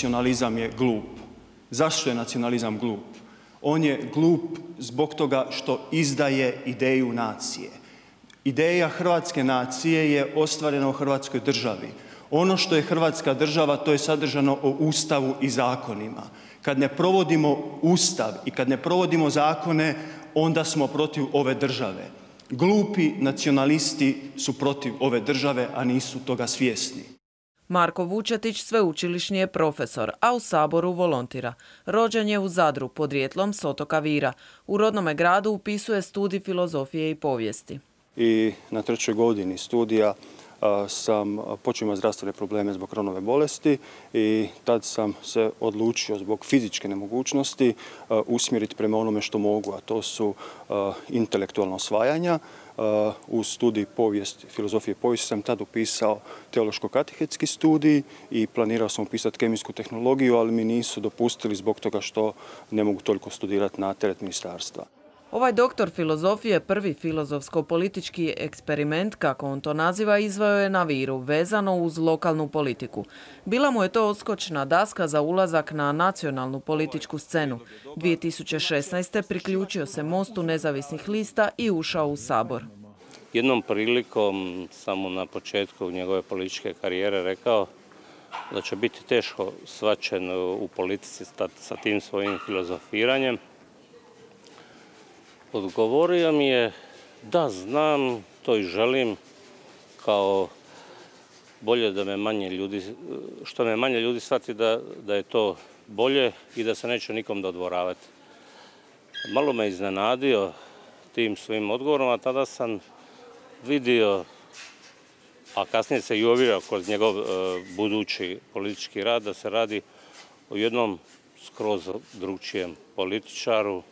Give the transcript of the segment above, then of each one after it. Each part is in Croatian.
nacionalizam je glup. Zašto je nacionalizam glup? On je glup zbog toga što izdaje ideju nacije. Ideja hrvatske nacije je ostvarena u hrvatskoj državi. Ono što je hrvatska država, to je sadržano u Ustavu i zakonima. Kad ne provodimo Ustav i kad ne provodimo zakone, onda smo protiv ove države. Glupi nacionalisti su protiv ove države, a nisu toga svjesni. Marko Vučetić sveučilišni je profesor, a u Saboru volontira. Rođen je u Zadru, podrijetlom s otoka Vira. U rodnome gradu upisuje studij filozofije i povijesti. I na trećoj godini studija sam počeo imati zdravstvene probleme zbog kronove bolesti i tad sam se odlučio zbog fizičke nemogućnosti usmjeriti prema onome što mogu, a to su intelektualna osvajanja u studij povijest, filozofije povijesti sam tad upisao teološko-katehetski studij i planirao sam upisati kemijsku tehnologiju, ali mi nisu dopustili zbog toga što ne mogu toliko studirati na teret ministarstva. Ovaj doktor filozofije prvi filozofsko-politički eksperiment, kako on to naziva, izvao je na viru, vezano uz lokalnu politiku. Bila mu je to oskočna daska za ulazak na nacionalnu političku scenu. 2016. priključio se Mostu nezavisnih lista i ušao u Sabor. Jednom prilikom, samo na početku njegove političke karijere, rekao da će biti teško svačen u politici sa tim svojim filozofiranjem. Odgovorio mi je da znam, to i želim, kao bolje da me manje ljudi, što me manje ljudi shvati da, je to bolje i da se neću nikom dodvoravati. Malo me iznenadio tim svojim odgovorom, a tada sam vidio, a kasnije se i ovio kroz njegov e, budući politički rad, da se radi o jednom skroz drugčijem političaru,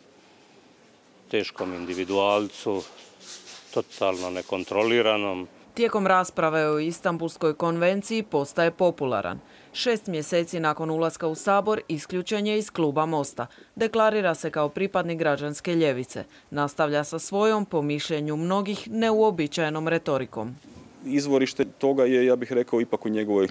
teškom individualcu, totalno nekontroliranom. Tijekom rasprave o Istanbulskoj konvenciji postaje popularan. Šest mjeseci nakon ulaska u Sabor isključen je iz kluba Mosta. Deklarira se kao pripadnik građanske ljevice. Nastavlja sa svojom, po mišljenju mnogih, neuobičajenom retorikom. Izvorište toga je, ja bih rekao, ipak u njegovoj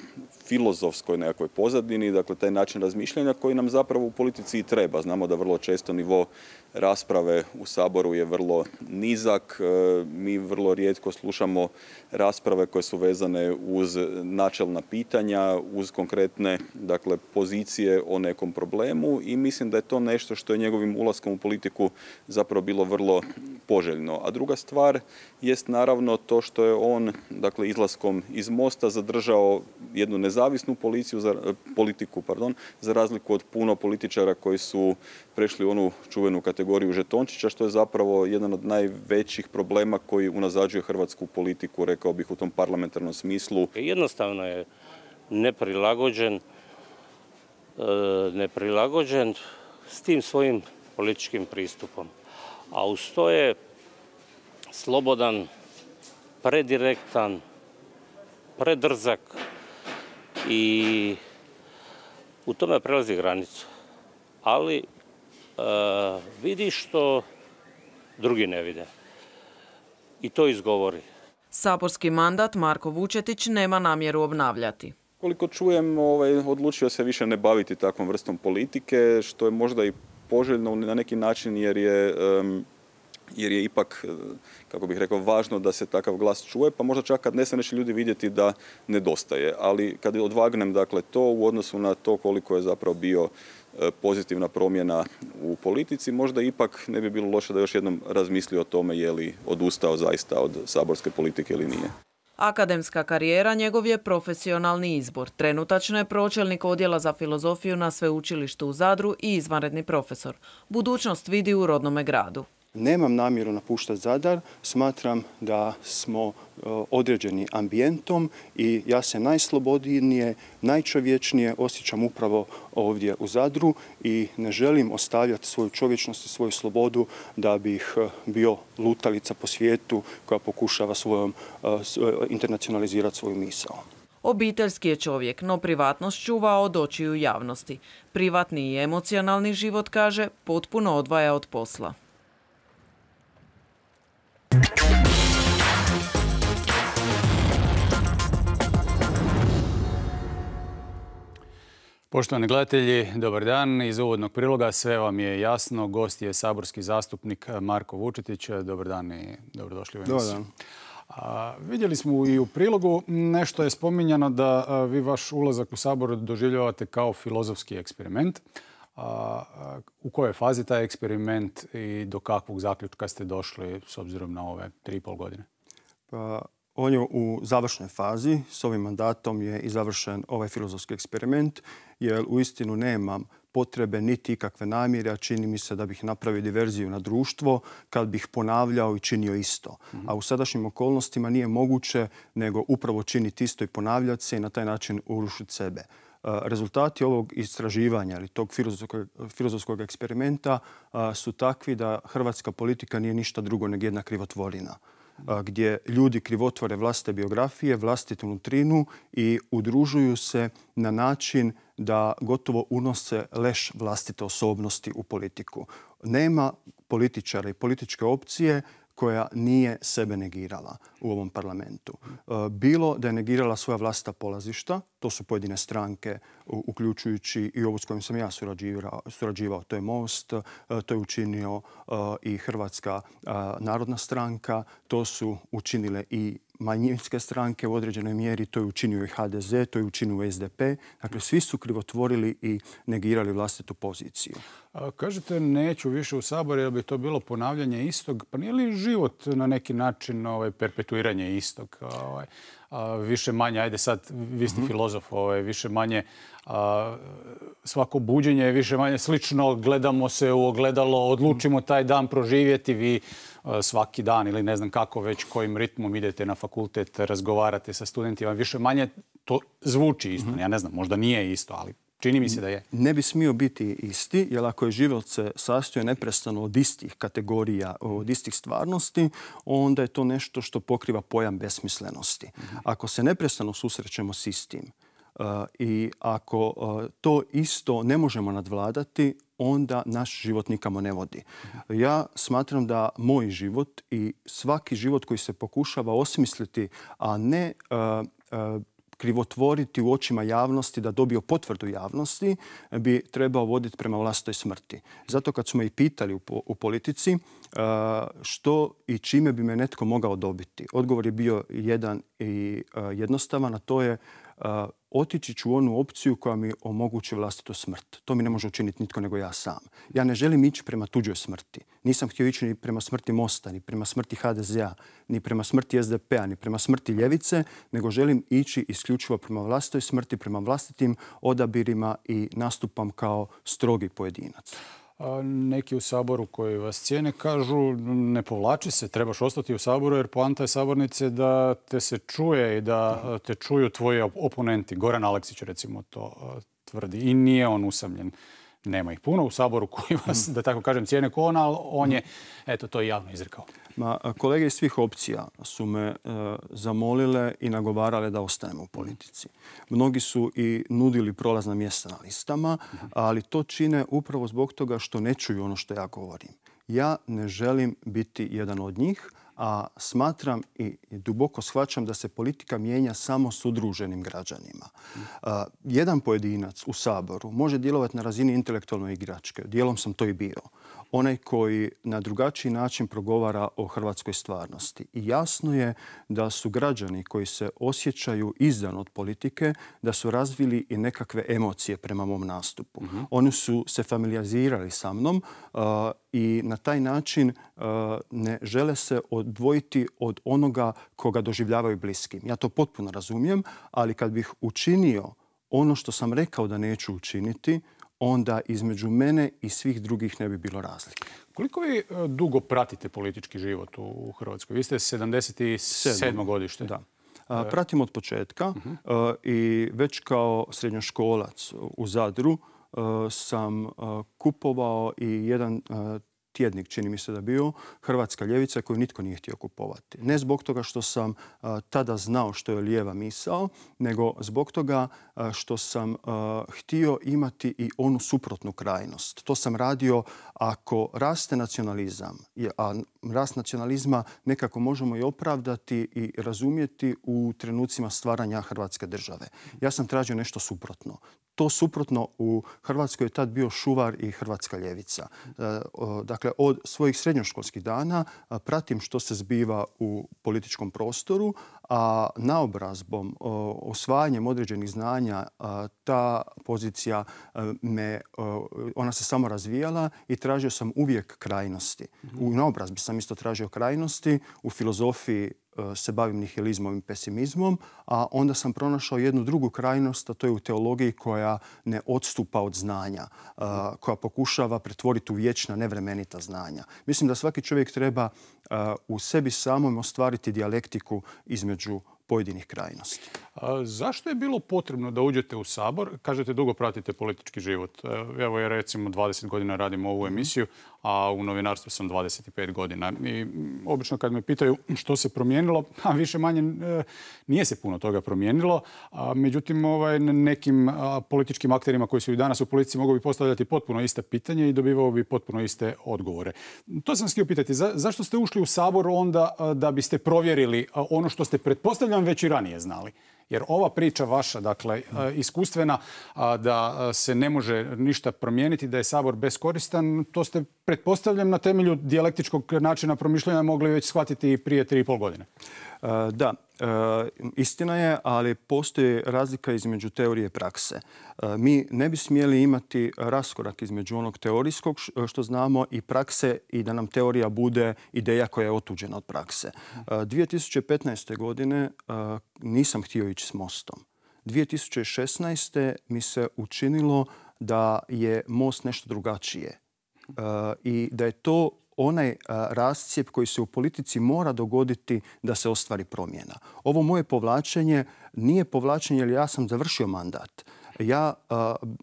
filozofskoj nekakvoj pozadini, dakle taj način razmišljanja koji nam zapravo u politici i treba. Znamo da vrlo često nivo rasprave u Saboru je vrlo nizak, e, mi vrlo rijetko slušamo rasprave koje su vezane uz načelna pitanja, uz konkretne dakle, pozicije o nekom problemu i mislim da je to nešto što je njegovim ulaskom u politiku zapravo bilo vrlo poželjno. A druga stvar jest naravno to što je on dakle, izlaskom iz Mosta zadržao jednu nezavisnost nezavisnu policiju, za, politiku pardon, za razliku od puno političara koji su prešli u onu čuvenu kategoriju žetončića, što je zapravo jedan od najvećih problema koji unazađuje hrvatsku politiku, rekao bih, u tom parlamentarnom smislu. Jednostavno je neprilagođen, e, neprilagođen s tim svojim političkim pristupom. A uz to je slobodan, predirektan, predrzak, i u tome prelazi granicu. Ali e, vidi što drugi ne vide. I to izgovori. Saborski mandat Marko Vučetić nema namjeru obnavljati. Koliko čujem, ovaj, odlučio se više ne baviti takvom vrstom politike, što je možda i poželjno na neki način jer je jer je ipak, e, kako bih rekao, važno da se takav glas čuje, pa možda čak kad ne neće ljudi vidjeti da nedostaje. Ali kad odvagnem dakle, to u odnosu na to koliko je zapravo bio e, pozitivna promjena u politici, možda ipak ne bi bilo loše da još jednom razmisli o tome je li odustao zaista od saborske politike ili nije. Akademska karijera njegov je profesionalni izbor. Trenutačno je pročelnik odjela za filozofiju na sveučilištu u Zadru i izvanredni profesor. Budućnost vidi u rodnome gradu nemam namjeru napuštati Zadar, smatram da smo e, određeni ambijentom i ja se najslobodnije, najčovječnije osjećam upravo ovdje u Zadru i ne želim ostavljati svoju čovječnost i svoju slobodu da bih e, bio lutalica po svijetu koja pokušava svojom, e, internacionalizirati svoju misao. Obiteljski je čovjek, no privatnost čuva od očiju javnosti. Privatni i emocionalni život, kaže, potpuno odvaja od posla. Poštovani gledatelji, dobar dan. Iz uvodnog priloga sve vam je jasno. Gost je saborski zastupnik Marko Vučetić. Dobar dan i dobrodošli u emisiju. Dobar dan. vidjeli smo i u prilogu nešto je spominjano da vi vaš ulazak u sabor doživljavate kao filozofski eksperiment. u kojoj fazi taj eksperiment i do kakvog zaključka ste došli s obzirom na ove tri i pol godine? Pa on je u završnoj fazi. S ovim mandatom je i završen ovaj filozofski eksperiment, jer u istinu nemam potrebe niti ikakve namjere, a čini mi se da bih napravio diverziju na društvo kad bih ponavljao i činio isto. Mhm. A u sadašnjim okolnostima nije moguće nego upravo činiti isto i ponavljati se i na taj način urušiti sebe. E, rezultati ovog istraživanja ili tog filozofskog, filozofskog eksperimenta su takvi da hrvatska politika nije ništa drugo nego jedna krivotvorina gdje ljudi krivotvore vlastite biografije, vlastitu nutrinu i udružuju se na način da gotovo unose leš vlastite osobnosti u politiku. Nema političara i političke opcije koja nije sebe negirala u ovom parlamentu. E, bilo da je negirala svoja vlasta polazišta, to su pojedine stranke, uključujući i ovu s kojim sam ja surađivao, to je Most, e, to je učinio e, i Hrvatska narodna stranka, to su učinile i manjinske stranke u određenoj mjeri, to je učinio i HDZ, to je učinio i SDP. Dakle, svi su krivotvorili i negirali vlastitu poziciju. kažete, neću više u sabor jer bi to bilo ponavljanje istog. Pa nije li život na neki način ovaj, perpetuiranje istog? Ovaj, više manje, ajde sad, vi ste mhm. filozof, ovaj, više manje svako buđenje je više manje slično. Gledamo se u ogledalo, odlučimo mhm. taj dan proživjeti. Vi svaki dan ili ne znam kako već kojim ritmom idete na fakultet, razgovarate sa studentima, više manje to zvuči isto. Mhm. Ja ne znam, možda nije isto, ali Čini mi se da je. Ne bi smio biti isti, jer ako je život se sastoje neprestano od istih kategorija, od istih stvarnosti, onda je to nešto što pokriva pojam besmislenosti. Mhm. Ako se neprestano susrećemo s istim, E, I ako e, to isto ne možemo nadvladati, onda naš život nikamo ne vodi. Ja smatram da moj život i svaki život koji se pokušava osmisliti, a ne e, krivotvoriti u očima javnosti, da dobio potvrdu javnosti, bi trebao voditi prema vlastoj smrti. Zato kad smo i pitali u, u politici što i čime bi me netko mogao dobiti, odgovor je bio jedan i jednostavan, a to je otići ću u onu opciju koja mi omogući vlastito smrt. To mi ne može učiniti nitko nego ja sam. Ja ne želim ići prema tuđoj smrti. Nisam htio ići ni prema smrti Mosta, ni prema smrti HDZ-a, ni prema smrti SDP-a, ni prema smrti Ljevice, nego želim ići isključivo prema vlastitoj smrti, prema vlastitim odabirima i nastupam kao strogi pojedinac neki u Saboru koji vas cijene kažu ne povlači se, trebaš ostati u Saboru jer poanta je Sabornice da te se čuje i da te čuju tvoji oponenti. Goran Aleksić recimo to tvrdi i nije on usamljen nema ih puno u Saboru koji vas, mm. da tako kažem, cijene kona, ali on je, eto, to i javno izrekao. Ma, kolege iz svih opcija su me e, zamolile i nagovarale da ostanemo u politici. Mnogi su i nudili prolazna mjesta na listama, mhm. ali to čine upravo zbog toga što ne čuju ono što ja govorim. Ja ne želim biti jedan od njih, a smatram i duboko shvaćam da se politika mijenja samo s udruženim građanima. Mm. jedan pojedinac u Saboru može djelovati na razini intelektualne igračke. Dijelom sam to i bio onaj koji na drugačiji način progovara o hrvatskoj stvarnosti. I jasno je da su građani koji se osjećaju izdan od politike, da su razvili i nekakve emocije prema mom nastupu. Mhm. Oni su se familiarizirali sa mnom i na taj način ne žele se odvojiti od onoga koga doživljavaju bliskim. Ja to potpuno razumijem, ali kad bih učinio ono što sam rekao da neću učiniti, onda između mene i svih drugih ne bi bilo razlike. Koliko vi e, dugo pratite politički život u Hrvatskoj? Vi ste 77. godište. Da. E. Pratim od početka mhm. e, i već kao srednjoškolac u Zadru sam kupovao i jedan tjednik, čini mi se da bio, Hrvatska ljevica koju nitko nije htio kupovati. Ne zbog toga što sam tada znao što je lijeva misao, nego zbog toga što sam htio imati i onu suprotnu krajnost. To sam radio ako raste nacionalizam, a rast nacionalizma nekako možemo i opravdati i razumjeti u trenucima stvaranja Hrvatske države. Ja sam tražio nešto suprotno to suprotno u Hrvatskoj je tad bio šuvar i Hrvatska ljevica. E, dakle, od svojih srednjoškolskih dana pratim što se zbiva u političkom prostoru, a naobrazbom, osvajanjem određenih znanja, ta pozicija e, me, ona se samo razvijala i tražio sam uvijek krajnosti. U naobrazbi sam isto tražio krajnosti, u filozofiji Eh, se bavim nihilizmom i pesimizmom, a onda sam pronašao jednu drugu krajnost, a to je u teologiji koja ne odstupa od znanja, eh, koja pokušava pretvoriti u vječna nevremenita znanja. Mislim da svaki čovjek treba eh, u sebi samom ostvariti dijalektiku između pojedinih krajnosti zašto je bilo potrebno da uđete u Sabor? Kažete, dugo pratite politički život. E, evo ja recimo 20 godina radim ovu mhm. emisiju, a u novinarstvu sam 25 godina. I mm, obično kad me pitaju što se promijenilo, a više manje e, nije se puno toga promijenilo. međutim, ovaj, nekim političkim akterima koji su i danas u politici mogu bi postavljati potpuno ista pitanje i dobivao bi potpuno iste odgovore. To sam htio pitati. zašto ste ušli u Sabor onda da biste provjerili ono što ste pretpostavljam već i ranije znali? Jer ova priča vaša, dakle, e, iskustvena, da e, se ne može ništa promijeniti, da je Sabor beskoristan, to ste, pretpostavljam, na temelju dijalektičkog načina promišljanja mogli već shvatiti i prije tri i pol godine. E, da, e, istina je, ali postoji razlika između teorije i prakse. E, mi ne bi smjeli imati raskorak između onog teorijskog što znamo i prakse i da nam teorija bude ideja koja je otuđena od prakse. 2015. godine nisam htio ići s mostom. 2016. mi se učinilo da je most nešto drugačije i da je to onaj rascijep koji se u politici mora dogoditi da se ostvari promjena. Ovo moje povlačenje nije povlačenje jer ja sam završio mandat. Ja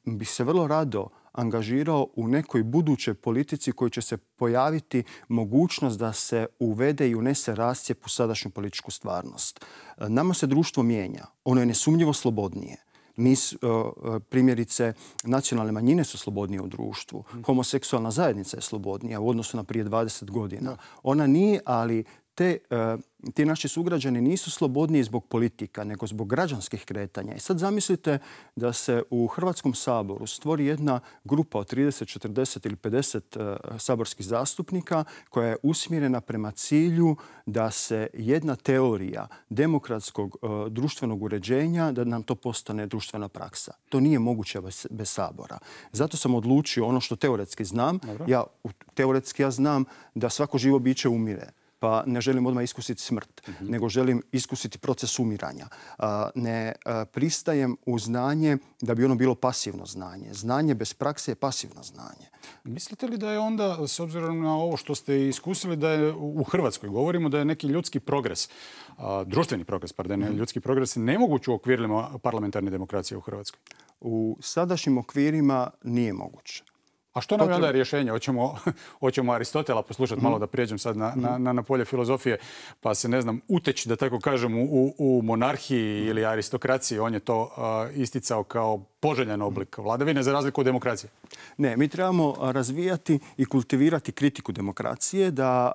bih se vrlo rado angažirao u nekoj budućoj politici koji će se pojaviti mogućnost da se uvede i unese rascijep u sadašnju političku stvarnost. Nama se društvo mijenja. Ono je nesumnjivo slobodnije. E, primjerice, nacionalne manjine su slobodnije u društvu. Mhm. Homoseksualna zajednica je slobodnija u odnosu na prije 20 godina. Ona nije, ali te, e, ti naši sugrađani nisu slobodniji zbog politika, nego zbog građanskih kretanja. I sad zamislite da se u Hrvatskom saboru stvori jedna grupa od 30, 40 ili 50 e, saborskih zastupnika koja je usmjerena prema cilju da se jedna teorija demokratskog e, društvenog uređenja, da nam to postane društvena praksa. To nije moguće bez sabora. Zato sam odlučio ono što teoretski znam. Ja, teoretski ja znam da svako živo biće umire pa ne želim odmah iskusiti smrt, mhm. nego želim iskusiti proces umiranja. Ne pristajem u znanje da bi ono bilo pasivno znanje. Znanje bez prakse je pasivno znanje. Mislite li da je onda, s obzirom na ovo što ste iskusili, da je u Hrvatskoj govorimo da je neki ljudski progres, društveni progres, pardon, mhm. ljudski progres nemoguć u okvirima parlamentarne demokracije u Hrvatskoj? U sadašnjim okvirima nije moguće. A što nam je onda rješenje? Hoćemo, Aristotela poslušati malo mhm. da prijeđem sad mhm. na, polje filozofije, pa se ne znam, uteći da tako kažem u, monarhiji mhm. ili aristokraciji. On je to isticao kao poželjan oblik vladavine za razliku od demokracije? Ne, mi trebamo razvijati i kultivirati kritiku demokracije da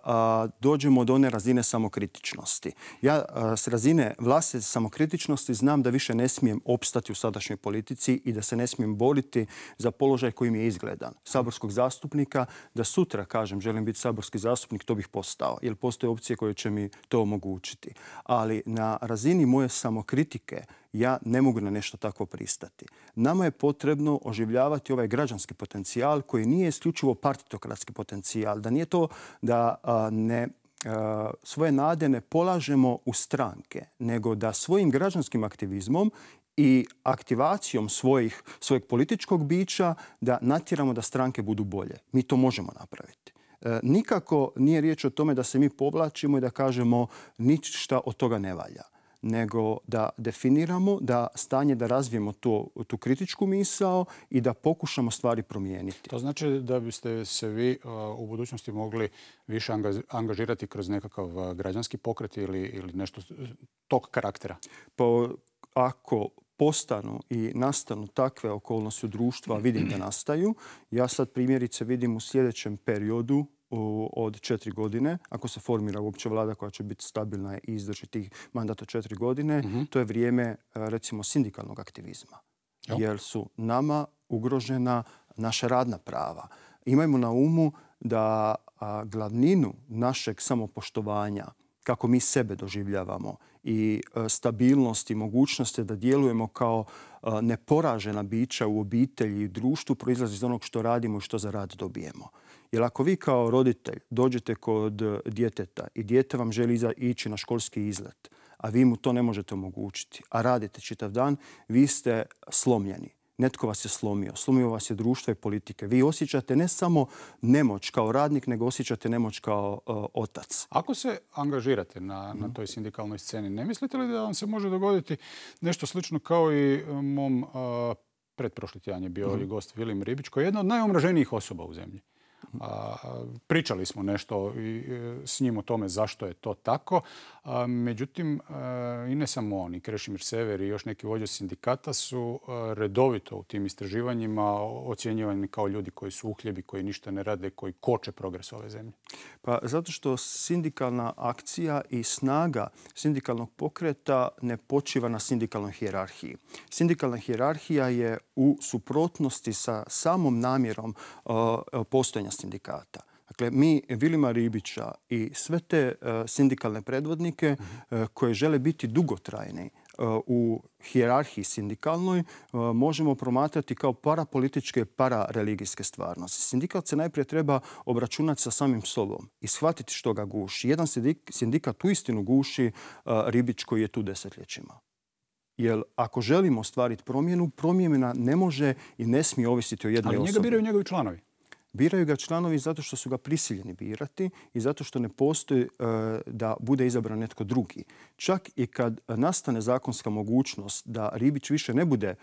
dođemo do one razine samokritičnosti. Ja s razine vlastite samokritičnosti znam da više ne smijem opstati u sadašnjoj politici i da se ne smijem boriti za položaj koji mi je izgledan. Saborskog zastupnika, da sutra kažem želim biti saborski zastupnik, to bih postao. Jer postoje opcije koje će mi to omogućiti. Ali na razini moje samokritike ja ne mogu na nešto tako pristati. Nama je potrebno oživljavati ovaj građanski potencijal koji nije isključivo partitokratski potencijal. Da nije to da ne svoje nade ne polažemo u stranke, nego da svojim građanskim aktivizmom i aktivacijom svojih, svojeg političkog bića da natjeramo da stranke budu bolje. Mi to možemo napraviti. E, nikako nije riječ o tome da se mi povlačimo i da kažemo ništa od toga ne valja nego da definiramo, da stanje, da razvijemo tu, kritičku misao i da pokušamo stvari promijeniti. To znači da biste se vi u budućnosti mogli više angažirati kroz nekakav građanski pokret ili, ili nešto tog karaktera? Pa ako postanu i nastanu takve okolnosti u društvu, a vidim da nastaju, ja sad primjerice vidim u sljedećem periodu od četiri godine, ako se formira uopće vlada koja će biti stabilna i izdrži tih mandata četiri godine, mhm. to je vrijeme e, recimo sindikalnog aktivizma. Jer su nama ugrožena naša radna prava. Imajmo na umu da glavninu našeg samopoštovanja, kako mi sebe doživljavamo i e, stabilnost i mogućnost da djelujemo kao e, neporažena bića u obitelji i društvu proizlazi iz onog što radimo i što za rad dobijemo. Jer ako vi kao roditelj dođete kod e, djeteta i dijete vam želi ići na školski izlet, a vi mu to ne možete omogućiti, a radite čitav dan, vi ste slomljeni. Netko vas je slomio. Slomio vas je društvo i politike. Vi osjećate ne samo nemoć kao radnik, nego osjećate nemoć kao e, otac. Ako se angažirate na, mhm. toj sindikalnoj sceni, ne mislite li da vam se može dogoditi nešto slično kao i e, mom e, pretprošli tjedan je bio mhm. gost Vilim Ribić, koji je jedna od najomraženijih osoba u zemlji. A, pričali smo nešto i, e, s njim o tome zašto je to tako. međutim, e, i ne samo oni, Krešimir Sever i još neki vođe sindikata su e, redovito u tim istraživanjima ocjenjivani kao ljudi koji su uhljebi, koji ništa ne rade, koji koče progres ove zemlje. Pa zato što sindikalna akcija i snaga sindikalnog pokreta ne počiva na sindikalnoj hijerarhiji. Sindikalna hijerarhija je u suprotnosti sa samom namjerom postojanja sindikata. Dakle, mi Vilima Ribića i sve te e, sindikalne predvodnike e, koje žele biti dugotrajni e, u hijerarhiji sindikalnoj možemo promatrati kao parapolitičke, parareligijske stvarnosti. Sindikat se najprije treba obračunati sa samim sobom i shvatiti što ga guši. Jedan sindikat u istinu guši Ribić koji je tu desetljećima. Jer ako želimo stvariti promjenu, promjena ne može i ne smije ovisiti o jednoj osobi. Ali njega biraju njegovi članovi. Biraju ga članovi zato što su ga prisiljeni birati i zato što ne postoji e, da bude izabran netko drugi. Čak i kad nastane zakonska mogućnost da Ribić više ne bude e,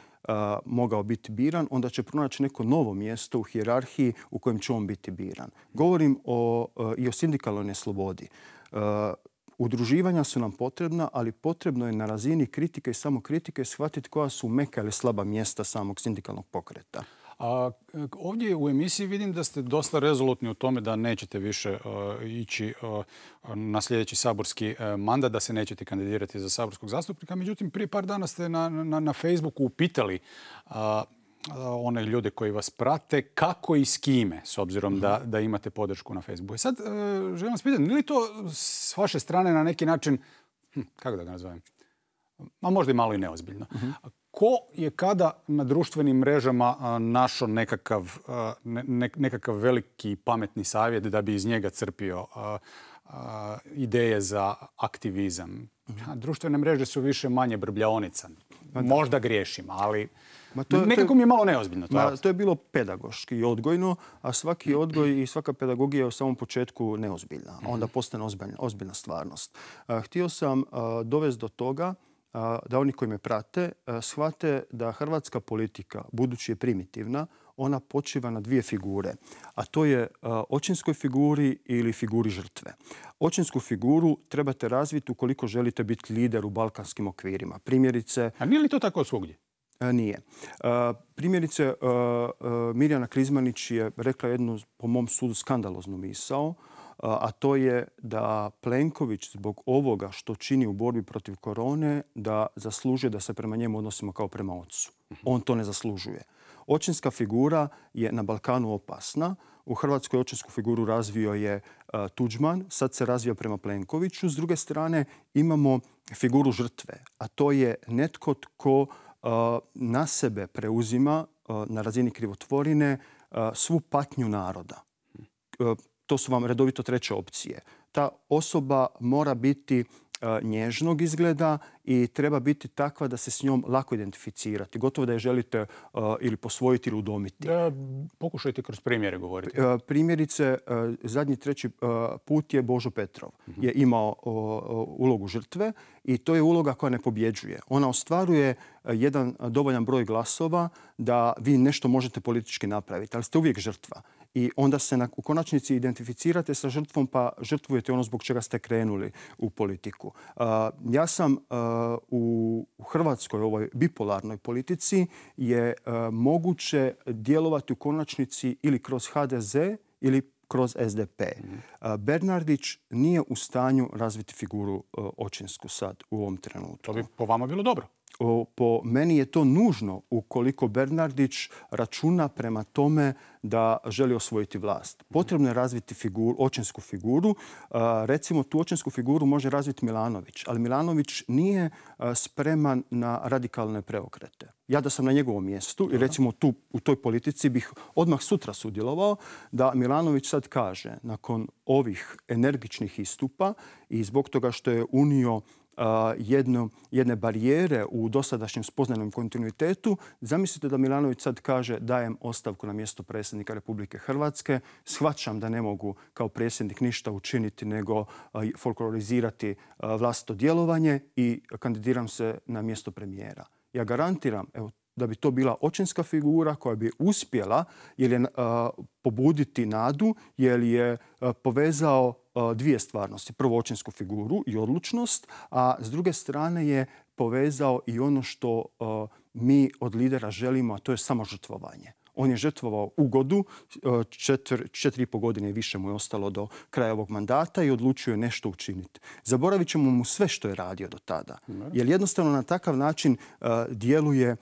mogao biti biran, onda će pronaći neko novo mjesto u hijerarhiji u kojem će on biti biran. Govorim o, e, i o sindikalnoj slobodi. Udruživanja su nam potrebna, ali potrebno je na razini kritike i samokritike shvatiti koja su meka ili slaba mjesta samog sindikalnog pokreta. A ovdje u emisiji vidim da ste dosta rezolutni u tome da nećete više e, ići e, na sljedeći saborski e, mandat, da se nećete kandidirati za saborskog zastupnika. Međutim, prije par dana ste na, Facebooku upitali one ljude koji vas prate kako i s kime, s obzirom mhm. da, imate podršku na Facebooku. sad želim vas pitati, nije li to s vaše strane na neki način, hm, kako da ga nazovem, a možda i malo i neozbiljno, mhm ko je kada na društvenim mrežama našao nekakav, nekakav veliki pametni savjet da bi iz njega crpio ideje za aktivizam? Mhm. Društvene mreže su više manje brbljaonica. Možda griješim, ali... Ma to, Nekako mi je malo neozbiljno. To, to je bilo pedagoški i odgojno, a svaki odgoj i svaka pedagogija je u samom početku neozbiljna. Mhm. onda postane ozbiljna, ozbiljna stvarnost. Htio sam dovesti do toga da oni koji me prate shvate da hrvatska politika, budući je primitivna, ona počiva na dvije figure, a to je očinskoj figuri ili figuri žrtve. Očinsku figuru trebate razviti ukoliko želite biti lider u balkanskim okvirima. Primjerice... A nije li to tako svugdje? Nije. Primjerice, Mirjana Krizmanić je rekla jednu, po mom sudu, skandaloznu misao a to je da Plenković zbog ovoga što čini u borbi protiv korone da zaslužuje da se prema njemu odnosimo kao prema ocu. Mhm. On to ne zaslužuje. Očinska figura je na Balkanu opasna. U Hrvatskoj očinsku figuru razvio je e, Tuđman, sad se razvija prema Plenkoviću. S druge strane imamo figuru žrtve, a to je netko tko e, na sebe preuzima e, na razini krivotvorine svu patnju naroda mhm to su vam redovito treće opcije. Ta osoba mora biti e, nježnog izgleda i treba biti takva da se s njom lako identificirati. Gotovo da je želite e, ili posvojiti ili udomiti. Da, pokušajte kroz primjere govoriti. E, primjerice, zadnji treći put je Božo Petrov. Mhm. Je imao ulogu žrtve i to je uloga koja ne pobjeđuje. Ona ostvaruje e, jedan e, dovoljan broj glasova da vi nešto možete politički napraviti, ali ste uvijek žrtva. I onda se na, u konačnici identificirate sa žrtvom pa žrtvujete ono zbog čega ste krenuli u politiku. E, ja sam u Hrvatskoj ovoj bipolarnoj politici je moguće djelovati u konačnici ili kroz HDZ ili kroz SDP. Mhm. Bernardić nije u stanju razviti figuru e, očinsku sad u ovom trenutku. To bi po vama bilo dobro po meni je to nužno ukoliko Bernardić računa prema tome da želi osvojiti vlast. Potrebno je razviti očinsku figuru. E, recimo, tu očinsku figuru može razviti Milanović, ali Milanović nije e, spreman na radikalne preokrete. Ja da sam na njegovom mjestu i recimo tu, u toj politici bih odmah sutra sudjelovao da Milanović sad kaže nakon ovih energičnih istupa i zbog toga što je unio jedne barijere u dosadašnjem spoznanom kontinuitetu. Zamislite da Milanović sad kaže dajem ostavku na mjesto predsjednika Republike Hrvatske, shvaćam da ne mogu kao predsjednik ništa učiniti nego folklorizirati vlastito djelovanje i kandidiram se na mjesto premijera. Ja garantiram, evo, da bi to bila očinska figura koja bi uspjela je pobuditi nadu, jer je povezao E, dvije stvarnosti. Prvo očinsku figuru i odlučnost, a s druge strane je povezao i ono što e, mi od lidera želimo, a to je samo žrtvovanje. On je žrtvovao ugodu, e, četiri, četiri i po godine više mu je ostalo do kraja ovog mandata i odlučio je nešto učiniti. Zaboravit ćemo mu sve što je radio do tada. Jer jednostavno na takav način djeluje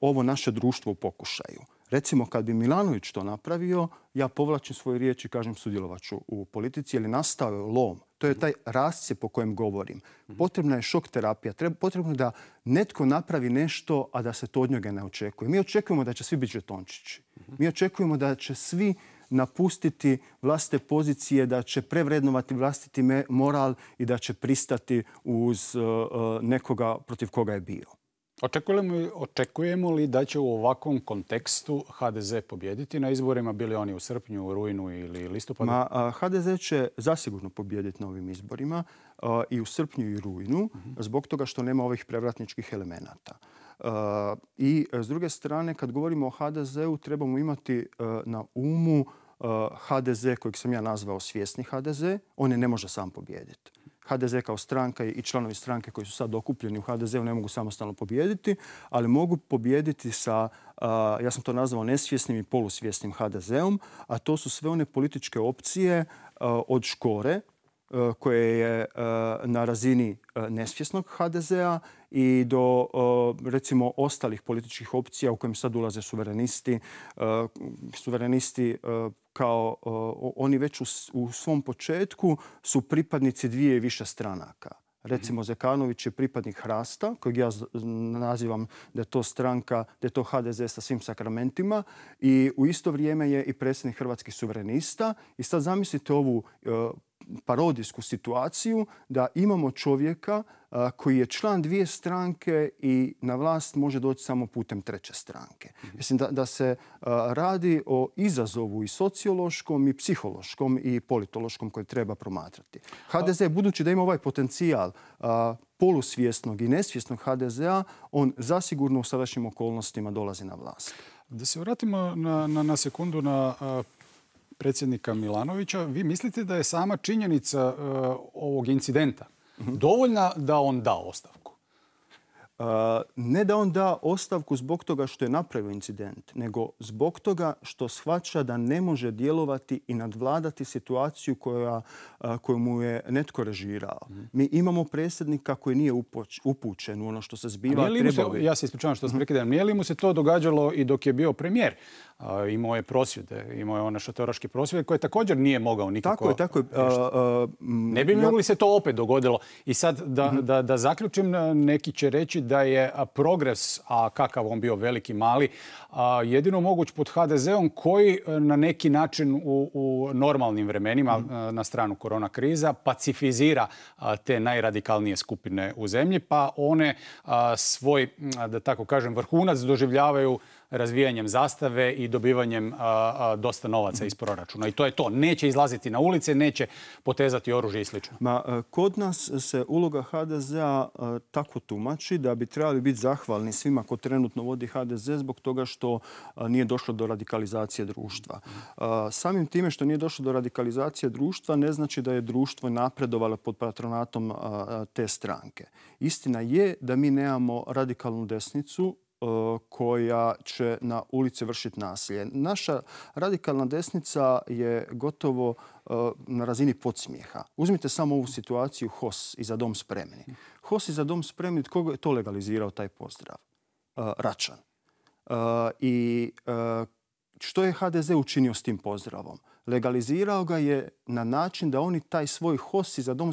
ovo naše društvo u pokušaju. Recimo, kad bi Milanović to napravio, ja povlačim svoje riječi i kažem sudjelovaču u politici, jer je nastao lom. To je taj se po kojem govorim. Mhm. Potrebna je šok terapija. potrebno je da netko napravi nešto, a da se to od njega ne očekuje. Mi očekujemo da će svi biti žetončići. Mhm. Mi očekujemo da će svi napustiti vlastite pozicije, da će prevrednovati vlastiti moral i da će pristati uz eh, eh, nekoga protiv koga je bio. Očekujemo, li da će u ovakvom kontekstu HDZ pobjediti na izborima, bili oni u srpnju, u rujnu ili listopadu? Ma, HDZ će zasigurno pobjediti na ovim izborima i u srpnju i rujnu mhm. zbog toga što nema ovih prevratničkih elemenata. I s druge strane, kad govorimo o HDZ-u, trebamo imati na umu HDZ kojeg sam ja nazvao svjesni HDZ. On je ne može sam pobjediti. HDZ kao stranka i članovi stranke koji su sad okupljeni u HDZ-u ne mogu samostalno pobijediti, ali mogu pobijediti sa, ja sam to nazvao nesvjesnim i polusvjesnim HDZ-om, a to su sve one političke opcije od Škore, E, koje je e, na razini e, nesvjesnog HDZ-a i do recimo ostalih političkih opcija u kojim sad ulaze suverenisti. Suverenisti kao oni već u svom početku su pripadnici dvije i više stranaka. Mhm. Recimo Zekanović je pripadnik Hrasta, kojeg ja nazivam da je to stranka, da je to HDZ sa svim sakramentima i u isto vrijeme je i predsjednik Hrvatskih suverenista. I sad zamislite ovu parodijsku situaciju da imamo čovjeka koji je član dvije stranke i na vlast može doći samo putem treće stranke. Mislim da, se radi o izazovu i sociološkom, i psihološkom, i politološkom koji treba promatrati. HDZ, budući da ima ovaj potencijal polusvjesnog i nesvjesnog HDZ-a, on zasigurno u sadašnjim okolnostima dolazi na vlast. Da se vratimo na, na sekundu na predsjednika Milanovića, vi mislite da je sama činjenica e, ovog incidenta mhm. dovoljna da on da ostavku? ne da on da ostavku zbog toga što je napravio incident, nego zbog toga što shvaća da ne može djelovati i nadvladati situaciju koja, koju mu je netko režirao. Mhm. Mi imamo predsjednika koji nije upućen u ono što se zbiva. ja se ispričavam što sam mhm. rekao, da li mu se to događalo i dok je bio premijer? Imao je prosvjede, imao je one šatoraške prosvjede koje također nije mogao nikako. Tako je, tako je. Ne bi mogli se to opet dogodilo. I sad da, mhm. da zaključim, neki će reći da je progres, a kakav on bio veliki mali, jedino moguć pod HDZ-om koji e, na neki način u, u normalnim vremenima mhm. e, na stranu korona kriza pacifizira te najradikalnije skupine u zemlji, pa one svoj, da tako kažem, vrhunac doživljavaju razvijanjem zastave i dobivanjem dosta novaca iz proračuna. I to je to. Neće izlaziti na ulice, neće potezati oružje i sl. E, kod nas se uloga HDZ-a e, tako tumači da bi trebali biti zahvalni svima ko trenutno vodi HDZ zbog toga što e, nije došlo do radikalizacije društva. samim time što nije došlo do radikalizacije društva ne znači da je društvo napredovalo pod patronatom te stranke. Istina je da mi nemamo radikalnu desnicu E, koja će na ulici vršiti nasilje. Naša radikalna desnica je gotovo e, na razini podsmijeha. Uzmite samo ovu situaciju HOS i za dom spremni. HOS i za dom spremni, tko je to legalizirao taj pozdrav? E, Račan. I što je HDZ učinio s tim pozdravom? Legalizirao ga je na način da oni taj svoj HOS i za dom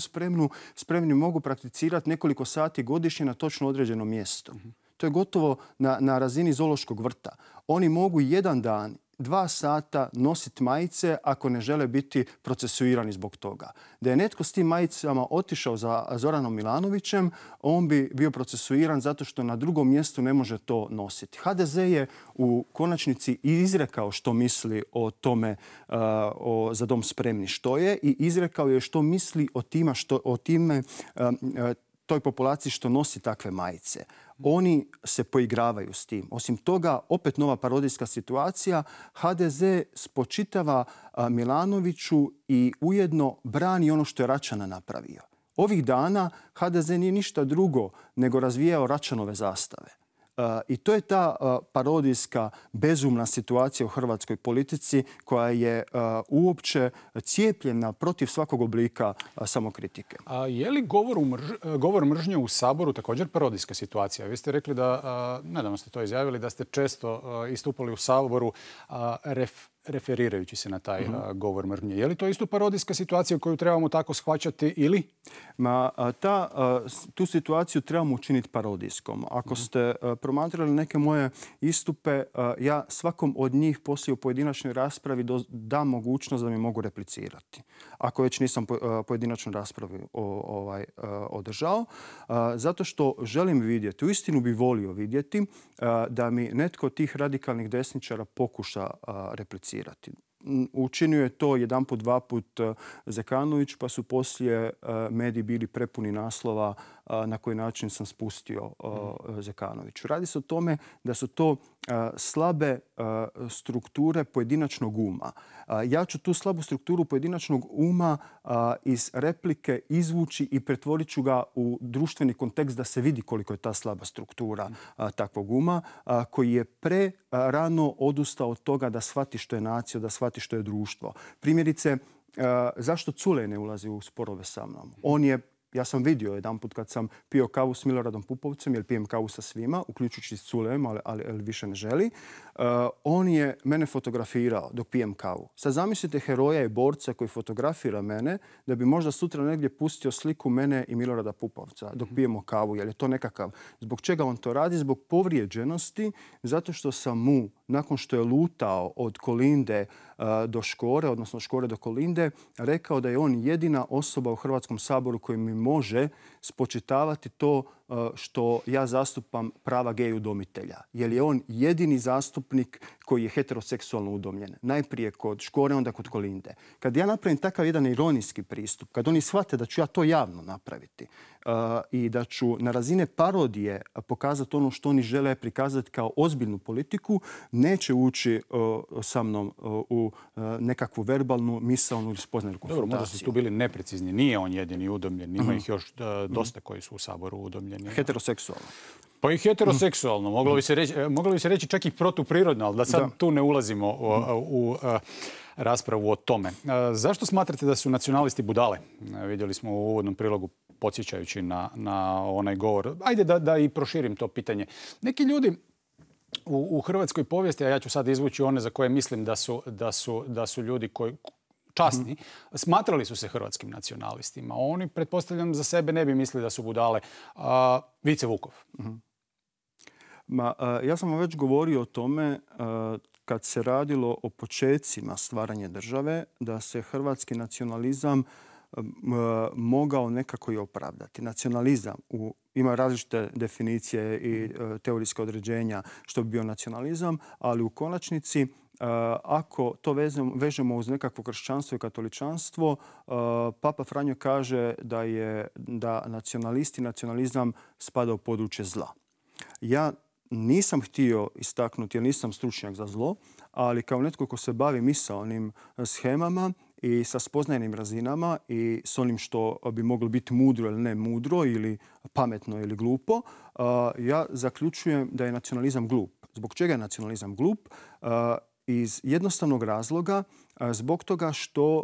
spremni mogu prakticirati nekoliko sati godišnje na točno određenom mjestu. To je gotovo na, razini zološkog vrta. Oni mogu jedan dan dva sata nositi majice ako ne žele biti procesuirani zbog toga. Da je netko s tim majicama otišao za Zoranom Milanovićem, on bi bio procesuiran zato što na drugom mjestu ne može to nositi. HDZ je u konačnici izrekao što misli o tome za dom spremni što je i izrekao je što misli o, tima, što, o time toj populaciji što nosi takve majice. Oni se poigravaju s tim. Osim toga, opet nova parodijska situacija, HDZ spočitava Milanoviću i ujedno brani ono što je Račana napravio. Ovih dana HDZ nije ništa drugo nego razvijao Račanove zastave. Eh, I to je ta eh, parodijska, bezumna situacija u hrvatskoj politici koja je eh, uopće cijepljena protiv svakog oblika samokritike. A je li govor, govor mržnje u Saboru također parodijska situacija? Vi ste rekli da, nedavno ste to izjavili, da ste često istupali u Saboru ref referirajući se na taj mhm. govor mržnje. Je li to isto parodijska situacija koju trebamo tako shvaćati ili? Ma, tu situaciju trebamo učiniti parodijskom. Ako mhm. ste promatrali neke moje istupe, ja svakom od njih poslije u pojedinačnoj raspravi dam mogućnost da mi mogu replicirati. Ako već nisam pojedinačnu raspravu ovaj, održao. Zato što želim vidjeti, u istinu bi volio vidjeti da mi netko od tih radikalnih desničara pokuša replicirati. Učinio je to jedan put, dva put e, Zekanović, pa su poslije e, mediji bili prepuni naslova na koji način sam spustio mm. Zekanoviću. Radi se o tome da su to slabe strukture pojedinačnog uma. Ja ću tu slabu strukturu pojedinačnog uma iz replike izvući i pretvorit ću ga u društveni kontekst da se vidi koliko je ta slaba struktura takvog uma koji je pre rano odustao od toga da shvati što je nacija, da shvati što je društvo. Primjerice, zašto Culej ne ulazi u sporove sa mnom? On je ja sam vidio jedan put kad sam pio kavu s Miloradom Pupovcem, jer pijem kavu sa svima, uključujući s Culem, ali, ali, više ne želi. E, on je mene fotografirao dok pijem kavu. Sad zamislite heroja i borca koji fotografira mene, da bi možda sutra negdje pustio sliku mene i Milorada Pupovca dok mhm. pijemo kavu, jer je to nekakav... Zbog čega on to radi? Zbog povrijeđenosti, zato što sam mu nakon što je lutao od Kolinde e, do Škore, odnosno Škore do Kolinde, rekao da je on jedina osoba u Hrvatskom saboru koji mi može spočitavati to Eh, što ja zastupam prava geju udomitelja. Jer je on jedini zastupnik koji je heteroseksualno udomljen. Najprije kod Škore, onda kod Kolinde. Kad ja napravim takav jedan ironijski pristup, kad oni shvate da ću ja to javno napraviti eh, i da ću na razine parodije pokazati ono što oni žele prikazati kao ozbiljnu politiku, neće ući eh, sa mnom u nekakvu verbalnu, misalnu ili spoznanju konfrontaciju. Dobro, možda su tu bili neprecizni. Nije on jedini udomljen. Ima mhm. ih još dosta koji su u Saboru udomljeni. Heteroseksualno. Pa i heteroseksualno, e, moglo bi se reći, čak i protuprirodno, ali da sad tu ne ulazimo u, e, raspravu o tome. E, zašto smatrate da su nacionalisti budale? Vidjeli smo u uvodnom prilogu podsjećajući na, onaj govor. Ajde da, i proširim to pitanje. Neki ljudi u, hrvatskoj povijesti, a ja ću sad izvući one za koje mislim da su, da su ljudi koji, časni, mhm. smatrali su se hrvatskim nacionalistima. Oni, pretpostavljam, za sebe ne bi mislili da su budale. A, Vice Vukov. Mhm. Ma, ja sam vam već govorio o tome kad se radilo o počecima stvaranja države, da se hrvatski nacionalizam mogao nekako i opravdati. Nacionalizam u, ima različite definicije i mhm. e, teorijske određenja što bi bio nacionalizam, ali u konačnici E, ako to vežemo uz nekakvo kršćanstvo i katoličanstvo, e, Papa Franjo kaže da, je, da nacionalisti i nacionalizam spada u područje zla. Ja nisam htio istaknuti, jer nisam stručnjak za zlo, ali kao netko ko se bavi onim schemama i sa spoznajnim razinama i s onim što bi moglo biti mudro ili ne mudro ili pametno ili glupo, e, ja zaključujem da je nacionalizam glup. Zbog čega je nacionalizam glup? iz jednostavnog razloga zbog toga što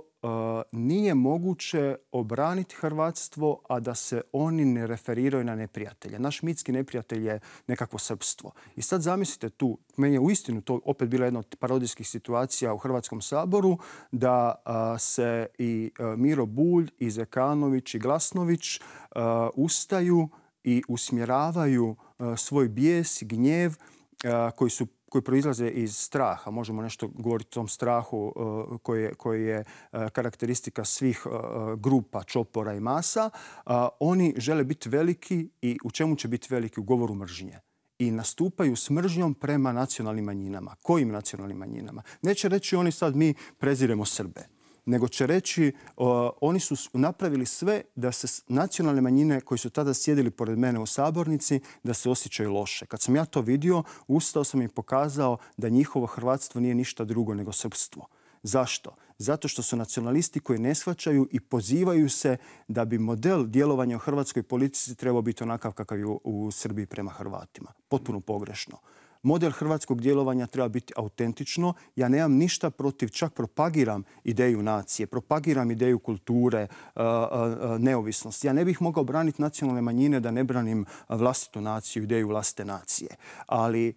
nije moguće obraniti Hrvatstvo, a da se oni ne referiraju na neprijatelje. Naš mitski neprijatelj je nekakvo srpstvo. I sad zamislite tu, meni je uistinu to opet bila jedna od parodijskih situacija u Hrvatskom saboru, da se i Miro Bulj, i Zekanović, i Glasnović ustaju i usmjeravaju svoj bijes, gnjev koji su koji proizlaze iz straha. Možemo nešto govoriti o tom strahu e, koji je, e, karakteristika svih e, grupa, čopora i masa. Oni žele biti veliki i u čemu će biti veliki? U govoru mržnje i nastupaju s mržnjom prema nacionalnim manjinama. Kojim nacionalnim manjinama? Neće reći oni sad mi preziremo Srbe nego će reći oni su napravili sve da se nacionalne manjine koji su tada sjedili pored mene u sabornici, da se osjećaju loše. Kad sam ja to vidio, ustao sam i pokazao da njihovo hrvatstvo nije ništa drugo nego srpstvo. Zašto? Zato što su nacionalisti koji ne shvaćaju i pozivaju se da bi model djelovanja u hrvatskoj politici trebao biti onakav kakav je u Srbiji prema Hrvatima. Potpuno pogrešno model hrvatskog djelovanja treba biti autentično. Ja nemam ništa protiv, čak propagiram ideju nacije, propagiram ideju kulture, e, e, e, neovisnosti. Ja ne bih mogao braniti nacionalne manjine da ne branim vlastitu naciju, ideju vlastite nacije. Ali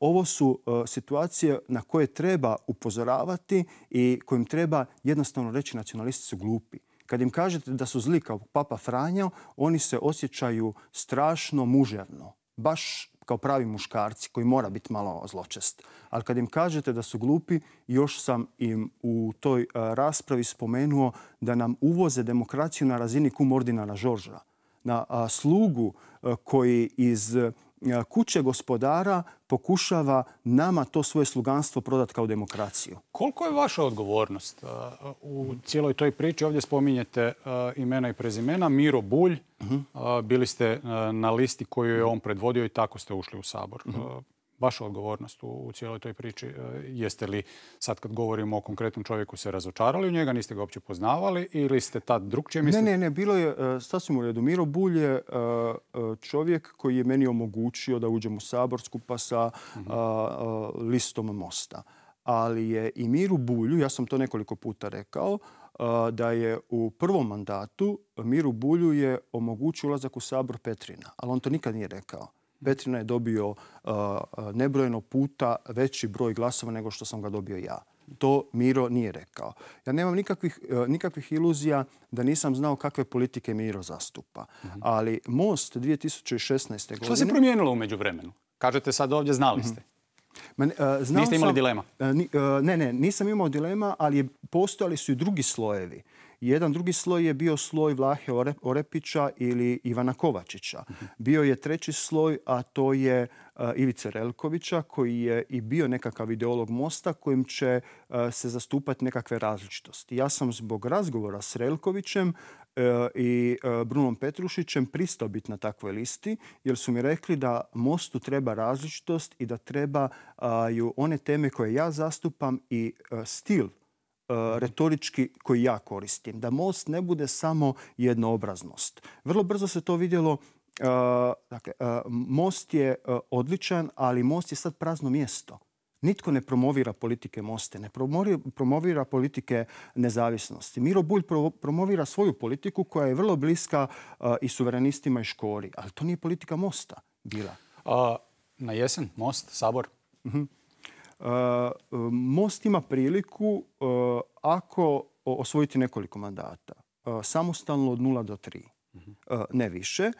ovo su situacije na koje treba upozoravati i kojim treba jednostavno reći nacionalisti su glupi. Kad im kažete da su zli kao Papa Franjo, oni se osjećaju strašno muževno, Baš kao pravi muškarci koji mora biti malo zločest. Ali kad im kažete da su glupi, još sam im u toj e, raspravi spomenuo da nam uvoze demokraciju na razini kumordinara Žorža. Na slugu e, koji iz kuće gospodara pokušava nama to svoje sluganstvo prodati kao demokraciju. Koliko je vaša odgovornost u cijeloj toj priči? Ovdje spominjete imena i prezimena. Miro Bulj, mhm. bili ste na listi koju je on predvodio i tako ste ušli u Sabor. Mhm vaša odgovornost u, cijeloj toj priči. E, jeste li sad kad govorimo o konkretnom čovjeku se razočarali u njega, niste ga uopće poznavali ili ste tad drugčije mislili? Ne, ne, ne, bilo je e, sasvim u redu. Miro Bulj je e, čovjek koji je meni omogućio da uđem u Sabor skupa sa mhm. listom Mosta. Ali je i Miru Bulju, ja sam to nekoliko puta rekao, da je u prvom mandatu Miru Bulju je omogućio ulazak u Sabor Petrina, ali on to nikad nije rekao. Petrina je dobio uh, uh, nebrojeno puta veći broj glasova nego što sam ga dobio ja. To Miro nije rekao. Ja nemam nikakvih, uh, iluzija da nisam znao kakve politike Miro zastupa. Mhm. Ali Most 2016. godine... Što se promijenilo umeđu vremenu? Kažete sad ovdje, znali mhm. ste. Niste imali dilema? ne, ne, nisam imao dilema, ali postojali su i drugi slojevi. Jedan drugi sloj je bio sloj Vlahe Orepića ili Ivana Kovačića. Bio je treći sloj, a to je e, Ivice Relkovića koji je i bio nekakav ideolog Mosta kojim će e, se zastupati nekakve različitosti. Ja sam zbog razgovora s Relkovićem e, i Brunom Petrušićem pristao biti na takvoj listi jer su mi rekli da Mostu treba različitost i da trebaju one teme koje ja zastupam i stil E, retorički koji ja koristim. Da most ne bude samo jednoobraznost. Vrlo brzo se to vidjelo e, dakle, e, most je odličan, ali most je sad prazno mjesto. Nitko ne promovira politike Moste, ne promovira politike nezavisnosti. Miro Bulj promovira svoju politiku koja je vrlo bliska i suverenistima i školi, ali to nije politika Mosta bila. na jesen, Most, Sabor. Mhm. Eh, Most ima priliku eh, ako osvojiti nekoliko mandata. Eh, samostalno od 0 do 3. Mhm. Ne više.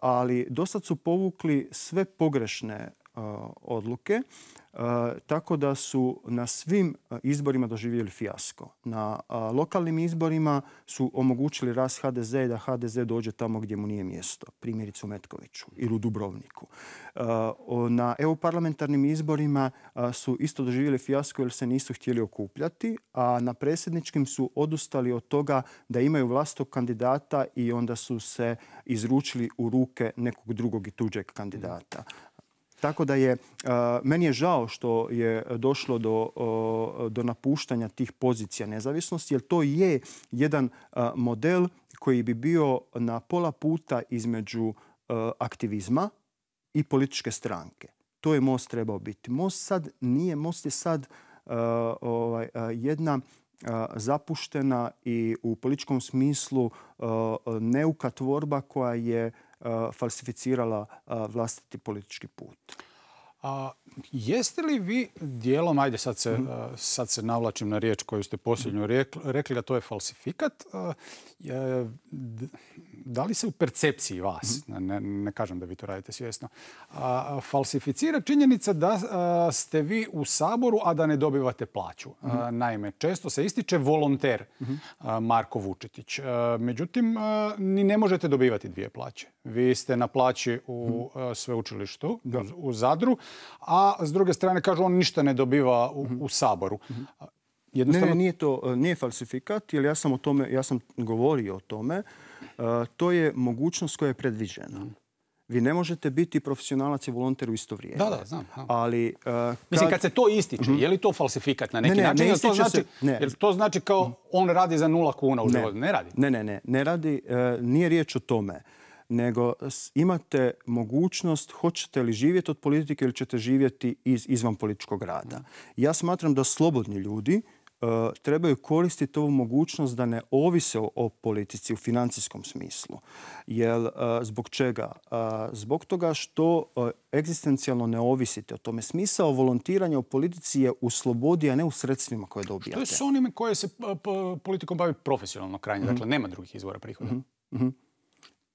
Ali do sad su povukli sve pogrešne odluke, tako da su na svim izborima doživjeli fijasko. Na lokalnim izborima su omogućili rast HDZ da HDZ dođe tamo gdje mu nije mjesto, primjerice u Metkoviću ili u Dubrovniku. Na EU parlamentarnim izborima su isto doživjeli fijasko jer se nisu htjeli okupljati, a na predsjedničkim su odustali od toga da imaju vlastog kandidata i onda su se izručili u ruke nekog drugog i tuđeg kandidata. Tako da je, meni je žao što je došlo do, do napuštanja tih pozicija nezavisnosti, jer to je jedan model koji bi bio na pola puta između aktivizma i političke stranke. To je Most trebao biti. Most sad nije, Most je sad ovaj, jedna zapuštena i u političkom smislu neuka tvorba koja je Eh, falsificirala eh, vlastiti politički put. A jeste li vi dijelom, ajde sad se, mhm. eh, sad navlačim na riječ koju ste posljednju rekli, da to je falsifikat, eh, da li se u percepciji vas, mhm. ne, ne kažem da vi to radite svjesno, falsificira činjenica da eh, ste vi u Saboru, a da ne dobivate plaću? Mhm. Naime, često se ističe volonter Marko Vučetić. Međutim, ni ne možete dobivati dvije plaće. Vi ste na plaći u sveučilištu, u Zadru, a s druge strane kažu on ništa ne dobiva u, Saboru. Jednostavno... nije to, e, nije falsifikat, jer ja sam o tome, ja sam govorio o tome. E, to je mogućnost koja je predviđena. Vi ne možete biti profesionalac i volonter u isto vrijeme. Da, da, znam. Ali, e, Mislim, kad se to ističe, mhm. je li to falsifikat na neki ne, način? Ne, to, znači, se, to znači kao mhm. on radi za nula kuna u životu. Ne radi. Ne, ne, ne. Ne radi. nije riječ o tome nego imate mogućnost hoćete li živjeti od politike ili ćete živjeti iz izvan političkog rada. Ja smatram da slobodni ljudi e, trebaju koristiti ovu mogućnost da ne ovise o, politici u financijskom smislu. Jer e, zbog čega? E, zbog toga što egzistencijalno ne ovisite o tome. Smisao volontiranja u politici je u slobodi, a ne u sredstvima koje dobijate. Što je s onime koje se politikom bavi profesionalno krajnje? Mhm. Dakle, nema drugih izvora prihoda. Mhm. Mhm.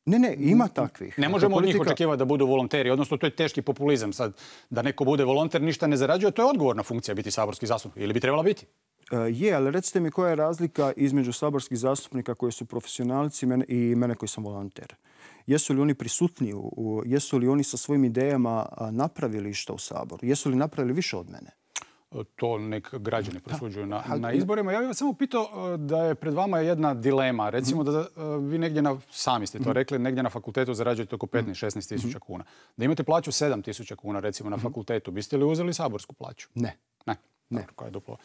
Ne, ne, ima takvih. Ne možemo politika... od njih očekivati da budu volonteri, odnosno to je teški populizam sad. Da neko bude volonter, ništa ne zarađuje, to je odgovorna funkcija biti saborski zastupnik. Ili bi trebala biti? E, je, ali recite mi koja je razlika između saborskih zastupnika koji su profesionalci i mene koji sam volonter. Jesu li oni prisutni, jesu li oni sa svojim idejama napravili što u Saboru? Jesu li napravili više od mene? to nek građani prosuđuju na, na izborima. Ja bih vas samo pitao e, da je pred vama jedna dilema. Mhm. Recimo da e, vi negdje na, sami ste to mhm. rekli, negdje na fakultetu zarađujete oko 15-16 mhm. tisuća kuna. Da imate plaću 7 tisuća kuna recimo na fakultetu, biste li uzeli saborsku plaću? Ne. Ne? Koja je duplo,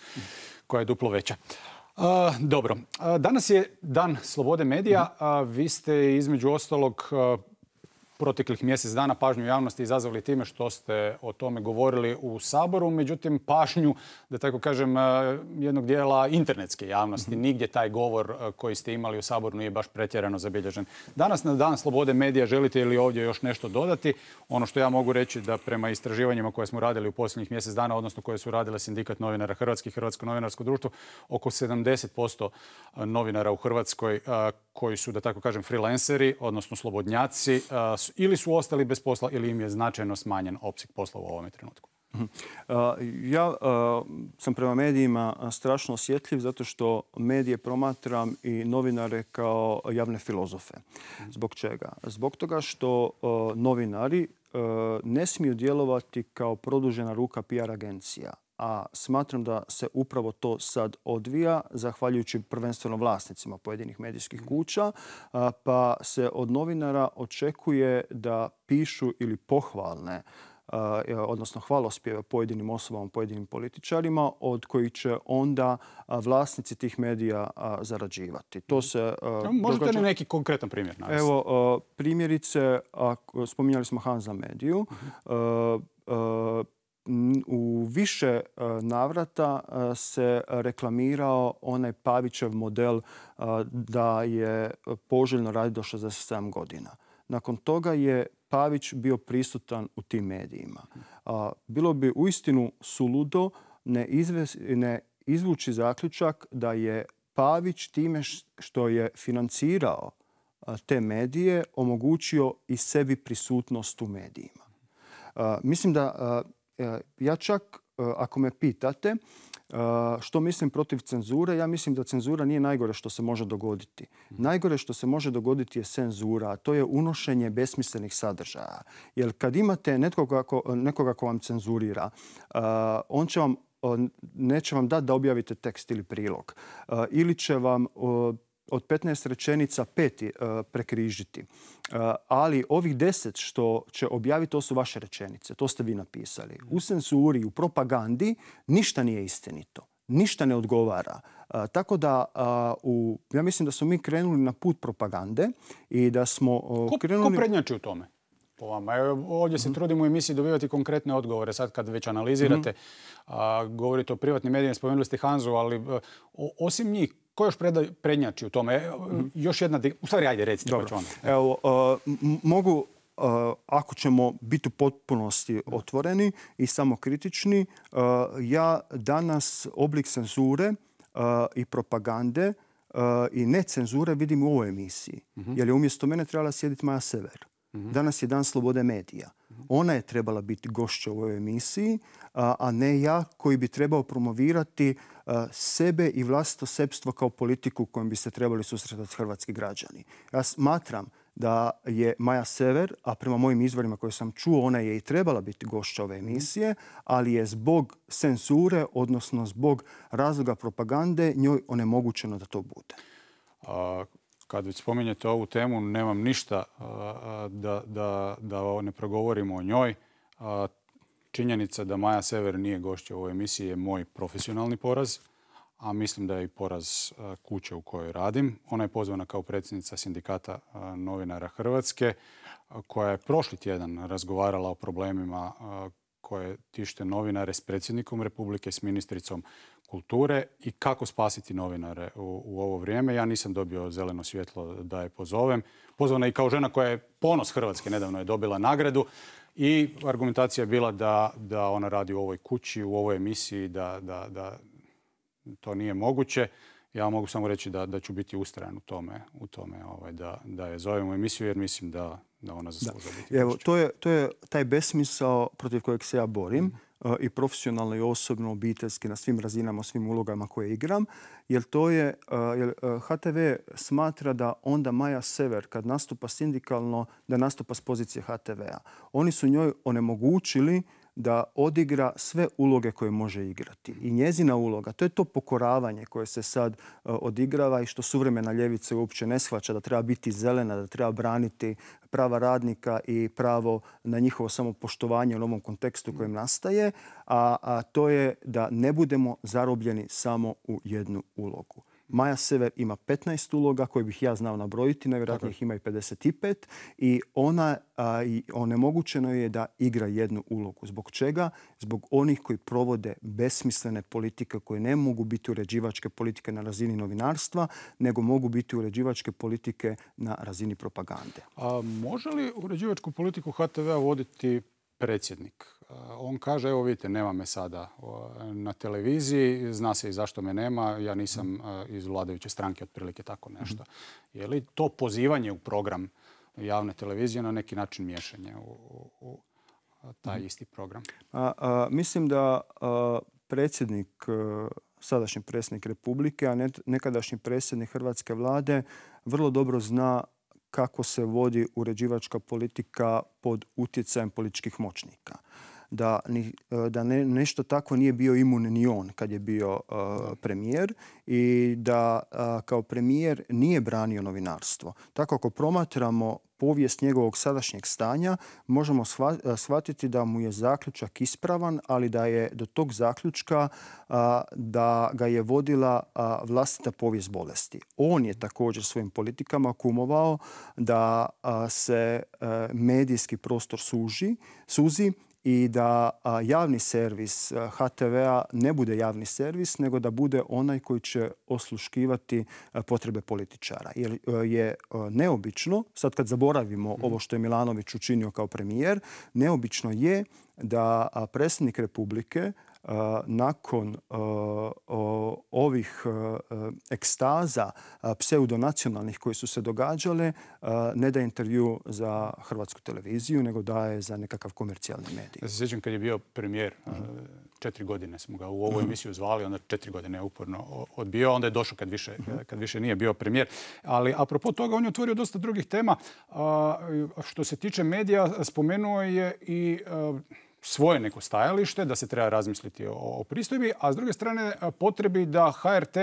koja je duplo veća. E, dobro, danas je dan slobode medija, vi ste između ostalog proteklih mjesec dana pažnju javnosti izazvali time što ste o tome govorili u Saboru, međutim pažnju, da tako kažem, eh, jednog dijela internetske javnosti. Mhm. Nigdje taj govor eh, koji ste imali u Saboru nije baš pretjerano zabilježen. Danas na Dan slobode medija želite li ovdje još nešto dodati? Ono što ja mogu reći da prema istraživanjima koje smo radili u posljednjih mjesec dana, odnosno koje su radile Sindikat novinara Hrvatske i Hrvatsko novinarsko društvo, oko 70% eh, novinara u Hrvatskoj koji su, da tako kažem, freelanceri, odnosno slobodnjaci, eh, ili su ostali bez posla ili im je značajno smanjen opsik posla u ovome trenutku? Mhm. Eh, ja eh, sam prema medijima strašno osjetljiv zato što medije promatram i novinare kao javne filozofe. Mhm. Zbog čega? Zbog toga što novinari ne smiju djelovati kao produžena ruka PR agencija a smatram da se upravo to sad odvija zahvaljujući prvenstveno vlasnicima pojedinih medijskih mhm. kuća, pa se od novinara očekuje da pišu ili pohvalne e, odnosno hvalospjeve pojedinim osobama, pojedinim političarima, od kojih će onda vlasnici tih medija zarađivati. To mhm. se e, Možete li neki konkretan primjer navesti? Evo, e, primjerice, spominjali smo Hanza mediju, mhm u više e, navrata e, se reklamirao onaj Pavićev model e, da je poželjno raditi do 67 godina. Nakon toga je Pavić bio prisutan u tim medijima. Bilo bi uistinu suludo ne izvući zaključak da je Pavić time što je financirao te medije omogućio i sebi prisutnost u medijima. Mislim da E, ja čak, e, ako me pitate e, što mislim protiv cenzure, ja mislim da cenzura nije najgore što se može dogoditi. Mhm. Najgore što se može dogoditi je cenzura, a to je unošenje besmislenih sadržaja. Jer kad imate nekoga ko, vam cenzurira, on će vam neće vam dati da objavite tekst ili prilog. Ili će vam od 15 rečenica peti e, prekrižiti. E, ali ovih deset što će objaviti, to su vaše rečenice. To ste vi napisali. Mhm. U sensuri, u propagandi, ništa nije istinito. Ništa ne odgovara. E, tako da, u, ja mislim da smo mi krenuli na put propagande i da smo krenuli... Ko prednjači u tome? Po vama. Ovdje se mhm. trudimo u emisiji dobivati konkretne odgovore. Sad kad već analizirate, mhm. govorite o privatnim medijima, spomenuli ste Hanzu, ali osim njih, Ko još prednjači u tome? Mm. Još jedna... U stvari, ajde, recite. Dobro. Evo, e, mogu e, ako ćemo biti u potpunosti otvoreni i samokritični, e, ja danas oblik cenzure i propagande i ne cenzure vidim u ovoj emisiji. Mhm. Jer je umjesto mene trebala sjediti Maja Sever. Mhm. Danas je dan slobode medija. Mhm. Ona je trebala biti gošća u ovoj emisiji, a ne ja koji bi trebao promovirati sebe i vlastito sebstvo kao politiku u bi se trebali susretati hrvatski građani. Ja smatram da je Maja Sever, a prema mojim izvorima koje sam čuo, ona je i trebala biti gošća ove emisije, ali je zbog sensure, odnosno zbog razloga propagande, njoj onemogućeno da to bude. kad već spominjete ovu temu, nemam ništa da, ne progovorimo o njoj. A, Činjenica da Maja Sever nije gošća u ovoj emisiji je moj profesionalni poraz, a mislim da je i poraz e, kuće u kojoj radim. Ona je pozvana kao predsjednica sindikata e, novinara Hrvatske, e, koja je prošli tjedan razgovarala o problemima koje tište novinare s predsjednikom Republike, s ministricom kulture i kako spasiti novinare u, ovo vrijeme. Ja nisam dobio zeleno svjetlo da je pozovem. Pozvana je i kao žena koja je ponos Hrvatske, nedavno je dobila nagradu. I argumentacija je bila da, da ona radi u ovoj kući, u ovoj emisiji, da, da, da to nije moguće. Ja mogu samo reći da, da ću biti ustrajan u tome, u tome ovaj, da, da je zovem u emisiju jer mislim da, da ona zaslužuje. Evo, to je, to je taj besmisao protiv kojeg se ja borim. Mhm. E, i profesionalno i osobno, obiteljski, na svim razinama, svim ulogama koje igram. Jer to je, e, jer e, HTV smatra da onda Maja Sever kad nastupa sindikalno, da nastupa s pozicije HTV-a. Oni su njoj onemogućili da odigra sve uloge koje može igrati. I njezina uloga, to je to pokoravanje koje se sad e, odigrava i što suvremena ljevica uopće ne shvaća da treba biti zelena, da treba braniti prava radnika i pravo na njihovo samopoštovanje u novom kontekstu kojem nastaje, a, a to je da ne budemo zarobljeni samo u jednu ulogu. Maja Sever ima 15 uloga koje bih ja znao nabrojiti, najvjerojatnije ih ima i 55 i ona onemogućeno je da igra jednu ulogu. Zbog čega? Zbog onih koji provode besmislene politike koje ne mogu biti uređivačke politike na razini novinarstva, nego mogu biti uređivačke politike na razini propagande. A može li uređivačku politiku HTV-a voditi predsjednik? on kaže, evo vidite, nema me sada na televiziji, zna se i zašto me nema, ja nisam iz vladajuće stranke, otprilike tako mhm. nešto. Je li to pozivanje u program javne televizije na neki način miješanje u, taj mhm. isti program? mislim da predsjednik, e, sadašnji predsjednik Republike, a nekadašnji predsjednik Hrvatske vlade, vrlo dobro zna kako se vodi uređivačka politika pod utjecajem političkih moćnika da, eh, nešto tako nije bio imun ni on kad je bio eh, premijer i da eh, kao premijer nije branio novinarstvo. Tako ako promatramo povijest njegovog sadašnjeg stanja, možemo shvatiti da mu je zaključak ispravan, ali da je do tog zaključka da ga je vodila vlastita povijest bolesti. On je također svojim politikama kumovao da se medijski prostor suži, suzi, i da javni servis HTV-a ne bude javni servis, nego da bude onaj koji će osluškivati potrebe političara. Jer je neobično, sad kad zaboravimo mhm. ovo što je Milanović učinio kao premijer, neobično je da predsjednik Republike Eh, nakon eh, ovih eh, ekstaza pseudonacionalnih koji su se događale ne da intervju za hrvatsku televiziju, nego daje za nekakav komercijalni medij. Ja se sjećam kad je bio premijer, mhm. četiri godine smo ga u ovu mhm. emisiju zvali, onda četiri godine je uporno odbio, onda je došao kad više, mhm. kad više nije bio premijer. Ali apropo toga, on je otvorio dosta drugih tema. Što se tiče medija, spomenuo je i svoje neko stajalište, da se treba razmisliti o, pristojbi, a s druge strane e, potrebi da HRT,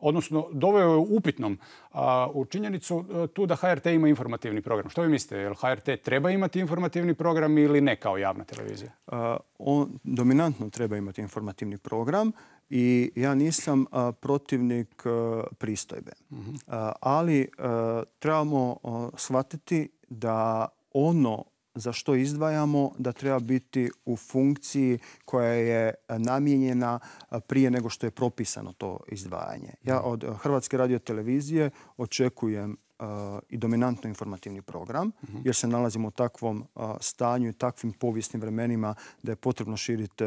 odnosno doveo je upitnom a, u činjenicu e, tu da HRT ima informativni program. Što vi mislite, li HRT treba imati informativni program ili ne kao javna televizija? on dominantno treba imati informativni program i ja nisam protivnik e, pristojbe. Mhm. Ali trebamo shvatiti da ono za što izdvajamo da treba biti u funkciji koja je namijenjena prije nego što je propisano to izdvajanje. Ja od eh, Hrvatske radiotelevizije očekujem eh, i dominantno informativni program, mhm. jer se nalazimo u takvom eh, stanju i takvim povijesnim vremenima da je potrebno širiti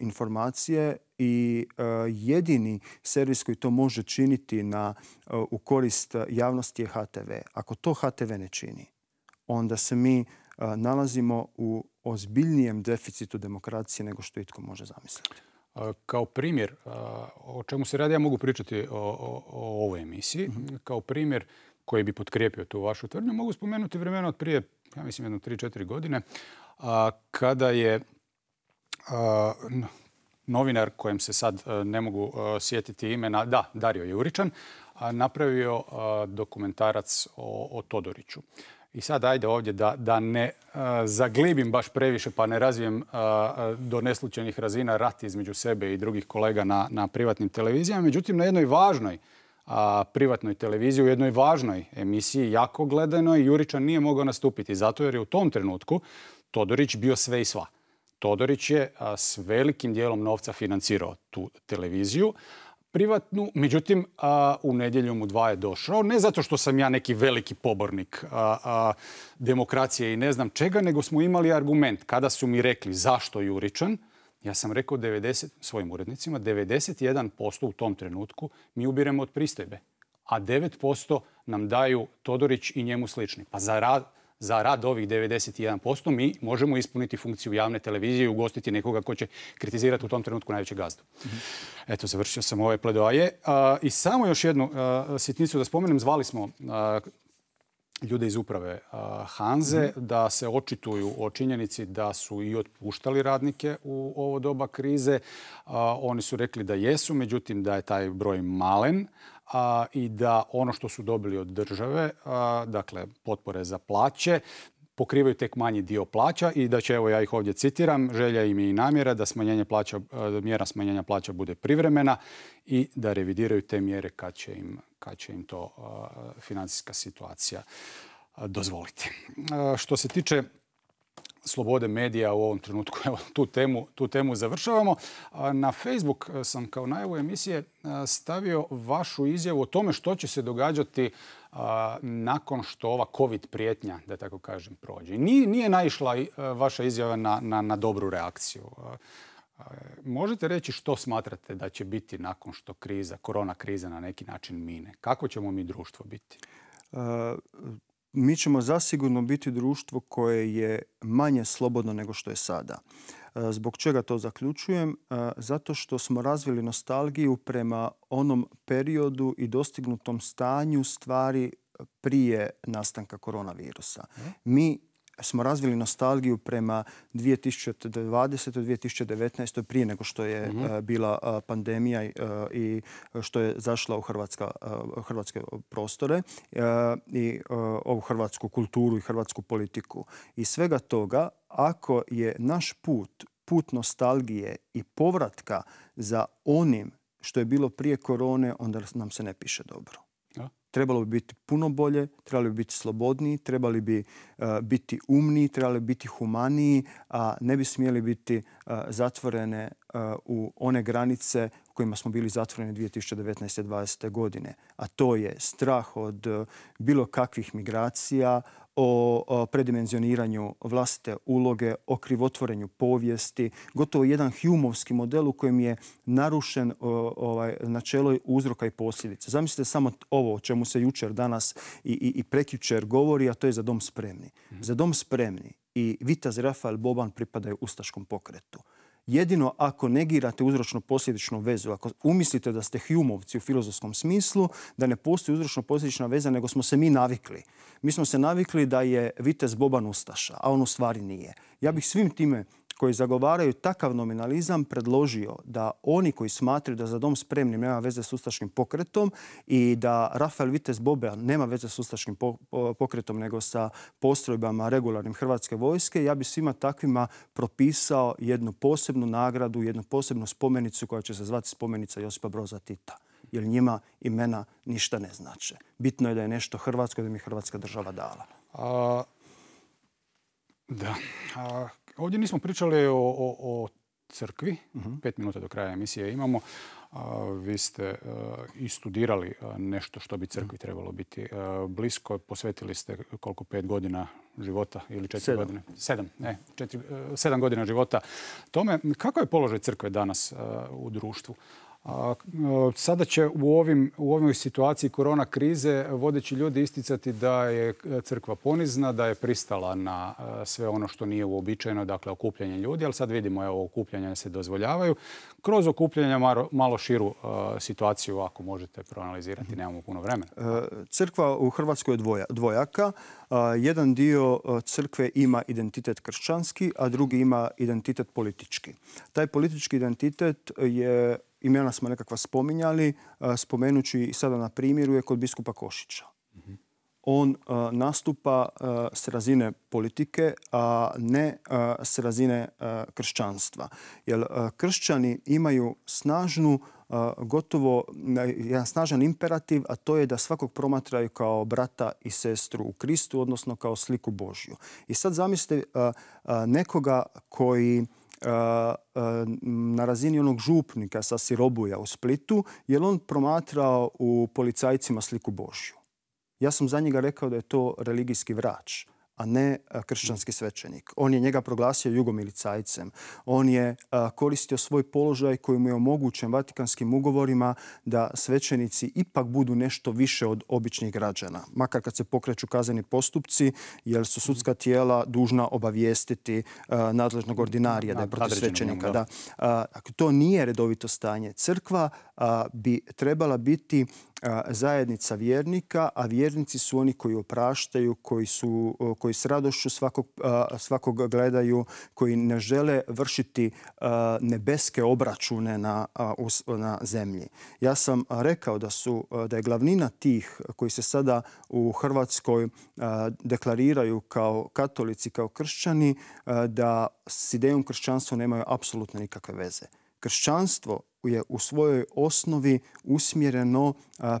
informacije i jedini servis koji to može činiti u korist javnosti je HTV. Ako to HTV ne čini, onda se mi nalazimo u ozbiljnijem deficitu demokracije nego što itko može zamisliti. Kao primjer, o čemu se radi, ja mogu pričati o, ovoj emisiji. Mhm. Kao primjer koji bi potkrijepio tu vašu tvrdnju, mogu spomenuti vremena od prije, ja mislim, jedno 3-4 godine, kada je novinar kojem se sad e, ne mogu e, sjetiti imena, da, Dario Juričan, napravio dokumentarac o, o Todoriću. I sad ajde ovdje da, da ne e, zaglibim baš previše pa ne razvijem e, do neslučajnih razina rat između sebe i drugih kolega na, na privatnim televizijama. Međutim, na jednoj važnoj privatnoj televiziji, u jednoj važnoj emisiji, jako gledanoj, Juričan nije mogao nastupiti. Zato jer je u tom trenutku Todorić bio sve i sva. Todorić je s velikim dijelom novca financirao tu televiziju, privatnu. Međutim, u nedjelju mu dva je došao. Ne zato što sam ja neki veliki pobornik demokracije i ne znam čega, nego smo imali argument. Kada su mi rekli zašto Juričan, ja sam rekao 90, svojim urednicima 91% u tom trenutku mi ubiremo od pristojbe, a 9% nam daju Todorić i njemu slični. Pa za, za rad ovih 91% mi možemo ispuniti funkciju javne televizije i ugostiti nekoga ko će kritizirati u tom trenutku najveće gazdu. Mhm. Eto, završio sam ove pledoaje. I samo još jednu sitnicu da spomenem. Zvali smo ljude iz uprave Hanze mhm. da se očituju o činjenici da su i otpuštali radnike u ovo doba krize. Oni su rekli da jesu, međutim da je taj broj malen i da ono što su dobili od države, dakle potpore za plaće, pokrivaju tek manji dio plaća i da će, evo ja ih ovdje citiram, želja im je i namjera da smanjenje plaća, e, mjera smanjenja plaća bude privremena i da revidiraju te mjere kad će im kad će im to financijska situacija dozvoliti. Što se tiče slobode medija u ovom trenutku. Evo, tu temu, tu temu završavamo. Na Facebook e, sam kao najavu emisije e, stavio vašu izjavu o tome što će se događati nakon što ova COVID prijetnja, da tako kažem, prođe. Nije, nije naišla e, vaša izjava na, na, na dobru reakciju. Možete reći što smatrate da će biti nakon što kriza, korona kriza na neki način mine? Kako ćemo mi društvo biti? E, mi ćemo zasigurno biti društvo koje je manje slobodno nego što je sada. E, zbog čega to zaključujem? E, zato što smo razvili nostalgiju prema onom periodu i dostignutom stanju stvari prije nastanka koronavirusa. Mhm. Mi smo razvili nostalgiju prema 2020. 2019. prije nego što je mhm. eh, bila eh, pandemija eh, i što je zašla u hrvatske prostore i ovu hrvatsku kulturu i hrvatsku politiku. I svega toga, ako je naš put, put nostalgije i povratka za onim što je bilo prije korone, onda nam se ne piše dobro. Trebalo bi biti puno bolje, trebali bi biti slobodniji, trebali bi eh, biti umniji, trebali bi biti humaniji, a ne bi smjeli biti eh, zatvorene eh, u one granice kojima smo bili zatvoreni 2019. 2020. godine. A to je strah od bilo kakvih migracija, o predimenzioniranju vlastite uloge, o krivotvorenju povijesti, gotovo jedan humovski model u kojem je narušen ovaj, načelo uzroka i posljedice. Zamislite samo ovo o čemu se jučer dana i, i, i prekjučer govori, a to je za dom spremni. Mhm. Za dom spremni i Vitaz Rafael Boban pripadaju ustaškom pokretu. Jedino ako negirate uzročno-posljedičnu vezu, ako umislite da ste Hjumovci u filozofskom smislu, da ne postoji uzročno-posljedična veza, nego smo se mi navikli. Mi smo se navikli da je Vitez Boban Ustaša, a on u stvari nije. Ja bih svim time koji zagovaraju takav nominalizam predložio da oni koji smatraju da za dom spremni nema veze sa ustaškim pokretom i da Rafael Vitez Bobea nema veze sa ustaškim pokretom nego sa postrojbama regularnim Hrvatske vojske, ja bi svima takvima propisao jednu posebnu nagradu, jednu posebnu spomenicu koja će se zvati spomenica Josipa Broza Tita jer njima imena ništa ne znače. Bitno je da je nešto Hrvatsko, da mi Hrvatska država dala. da. Ovdje nismo pričali o, o, o crkvi, uh pet minuta do kraja emisije imamo. vi ste e, i studirali e, nešto što bi crkvi mhm. trebalo biti e, blisko. Posvetili ste koliko pet godina života ili četiri sedam. godine? Sedam. Ne, sedam godina života. Tome, kako je položaj crkve danas u društvu? E, sada će u, ovim, u ovoj situaciji korona krize vodeći ljudi isticati da je crkva ponizna, da je pristala na e, sve ono što nije uobičajeno, dakle okupljanje ljudi, ali sad vidimo evo okupljanja se dozvoljavaju. Kroz okupljanja malo širu e, situaciju ako možete proanalizirati, mhm. nemamo puno vremena. Crkva u Hrvatskoj je dvojaka. Jedan dio crkve ima identitet kršćanski, a drugi ima identitet politički. Taj politički identitet je imena smo nekakva spominjali, e, spomenući sada na primjeru je kod biskupa Košića. On e, nastupa e, s razine politike, a ne s razine kršćanstva. Jer kršćani imaju snažnu gotovo jedan snažan imperativ, a to je da svakog promatraju kao brata i sestru u Kristu, odnosno kao sliku Božju. I sad zamislite nekoga koji na razini onog župnika sa Sirobuja u Splitu, jel on promatrao u policajcima sliku Božju. Ja sam za njega rekao da je to religijski vrač a ne e, kršćanski svećenik. On je njega proglasio jugomilicajcem. On je e, koristio svoj položaj koji mu je omogućen Vatikanskim ugovorima da svećenici ipak budu nešto više od običnih građana. Makar kad se pokreću kazani postupci, jer su sudska tijela dužna obavijestiti e, nadležnog ordinarija da je protiv svećenika. to nije redovito stanje. Crkva bi trebala biti zajednica vjernika, a vjernici su oni koji opraštaju, koji, su, koji s radošću svakog, svakog gledaju, koji ne žele vršiti nebeske obračune na, na zemlji. Ja sam rekao da, su, da je glavnina tih koji se sada u Hrvatskoj deklariraju kao katolici, kao kršćani, da s idejom kršćanstva nemaju apsolutno nikakve veze. Kršćanstvo je u svojoj osnovi usmjereno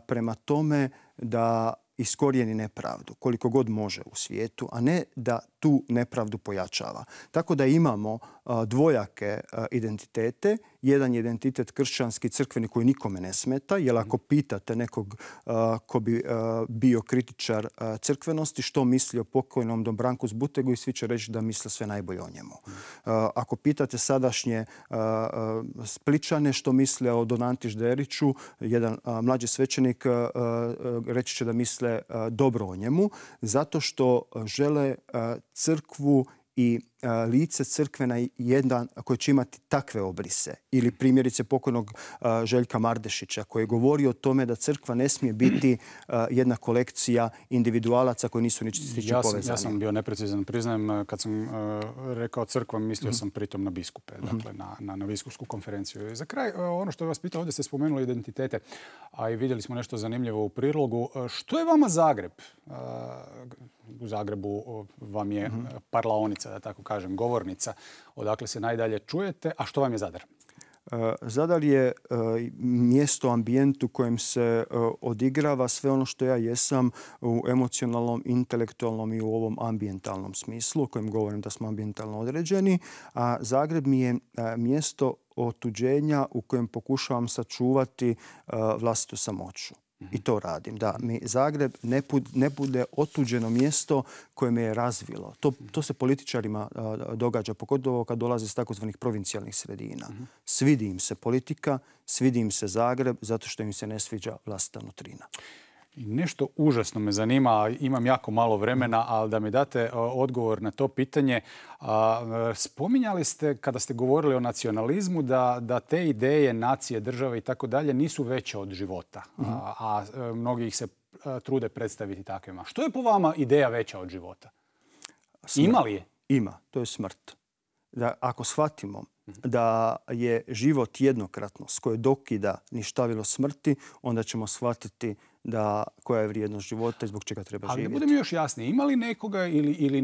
prema tome da iskorijeni nepravdu koliko god može u svijetu, a ne da tu nepravdu pojačava. Tako da imamo dvojake identitete. Jedan je identitet kršćanski crkveni koji nikome ne smeta, jer ako mhm. pitate nekog ko bi bio kritičar crkvenosti što misli o pokojnom Dombranku Zbutegu i svi će reći da misle sve najbolje o njemu. Mhm. Ako pitate sadašnje spličane što misle o Donantiš Deriću, jedan mlađi svećenik reći će da misle dobro o njemu, zato što žele crkvu i lice crkve na jedan koji će imati takve obrise. Ili primjerice pokojnog Željka Mardešića koji je govorio o tome da crkva ne smije biti jedna kolekcija individualaca koji nisu niči ja povezani. Ja sam bio neprecizan, priznajem. Kad sam rekao crkva, mislio mhm. sam pritom na biskupe, mhm. dakle na, biskupsku konferenciju. za kraj, ono što vas pitao, ovdje ste spomenuli identitete, a i vidjeli smo nešto zanimljivo u prilogu. Što je vama Zagreb? u Zagrebu vam je mhm. e, parlaonica, da tako kažem, govornica. Odakle se najdalje čujete, a što vam je Zadar? E, Zadar je e, mjesto, ambijent u kojem se odigrava sve ono što ja jesam u emocionalnom, intelektualnom i u ovom ambijentalnom smislu, o kojem govorim da smo ambijentalno određeni. A Zagreb mi je mjesto otuđenja u kojem pokušavam sačuvati vlastitu samoću. I to radim, da mi Zagreb ne, bude otuđeno mjesto koje me je razvilo. To, se političarima događa, pogotovo kad dolaze iz takozvanih provincijalnih sredina. Svidi im se politika, svidi im se Zagreb, zato što im se ne sviđa vlastita nutrina nešto užasno me zanima, imam jako malo vremena, ali da mi date e, odgovor na to pitanje. E, spominjali ste, kada ste govorili o nacionalizmu, da, te ideje, nacije, države i tako dalje nisu veće od života, a, mhm. e, mnogi ih se trude predstaviti takvima. Što je po vama ideja veća od života? Ima li je? Ima, to je smrt. Da, ako shvatimo mhm. da je život jednokratnost koje dokida ništavilo smrti, onda ćemo shvatiti da koja je vrijednost života i zbog čega treba živjeti. Ali da budem još jasnije, ima li nekoga ili, ili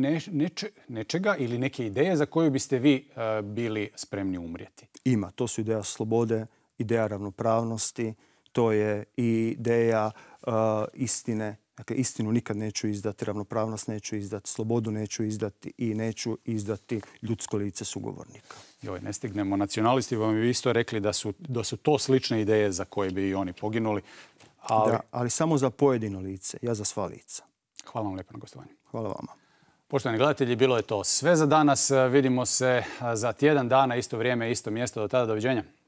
nečega ili neke ideje za koju biste vi e, bili spremni umrijeti? Ima. To su ideja slobode, ideja ravnopravnosti, to je ideja e, istine. Dakle, istinu nikad neću izdati, ravnopravnost neću izdati, slobodu neću izdati i neću izdati ljudsko lice sugovornika. Joj, ne stignemo. Nacionalisti vam je isto rekli da su, da su to slične ideje za koje bi i oni poginuli. Ali... samo za pojedino lice, ja za sva lica. Hvala vam lijepo na gostovanju. Hvala vama. Poštovani gledatelji, bilo je to sve za danas. Vidimo se za tjedan dana, isto vrijeme, isto mjesto. Do tada, doviđenja.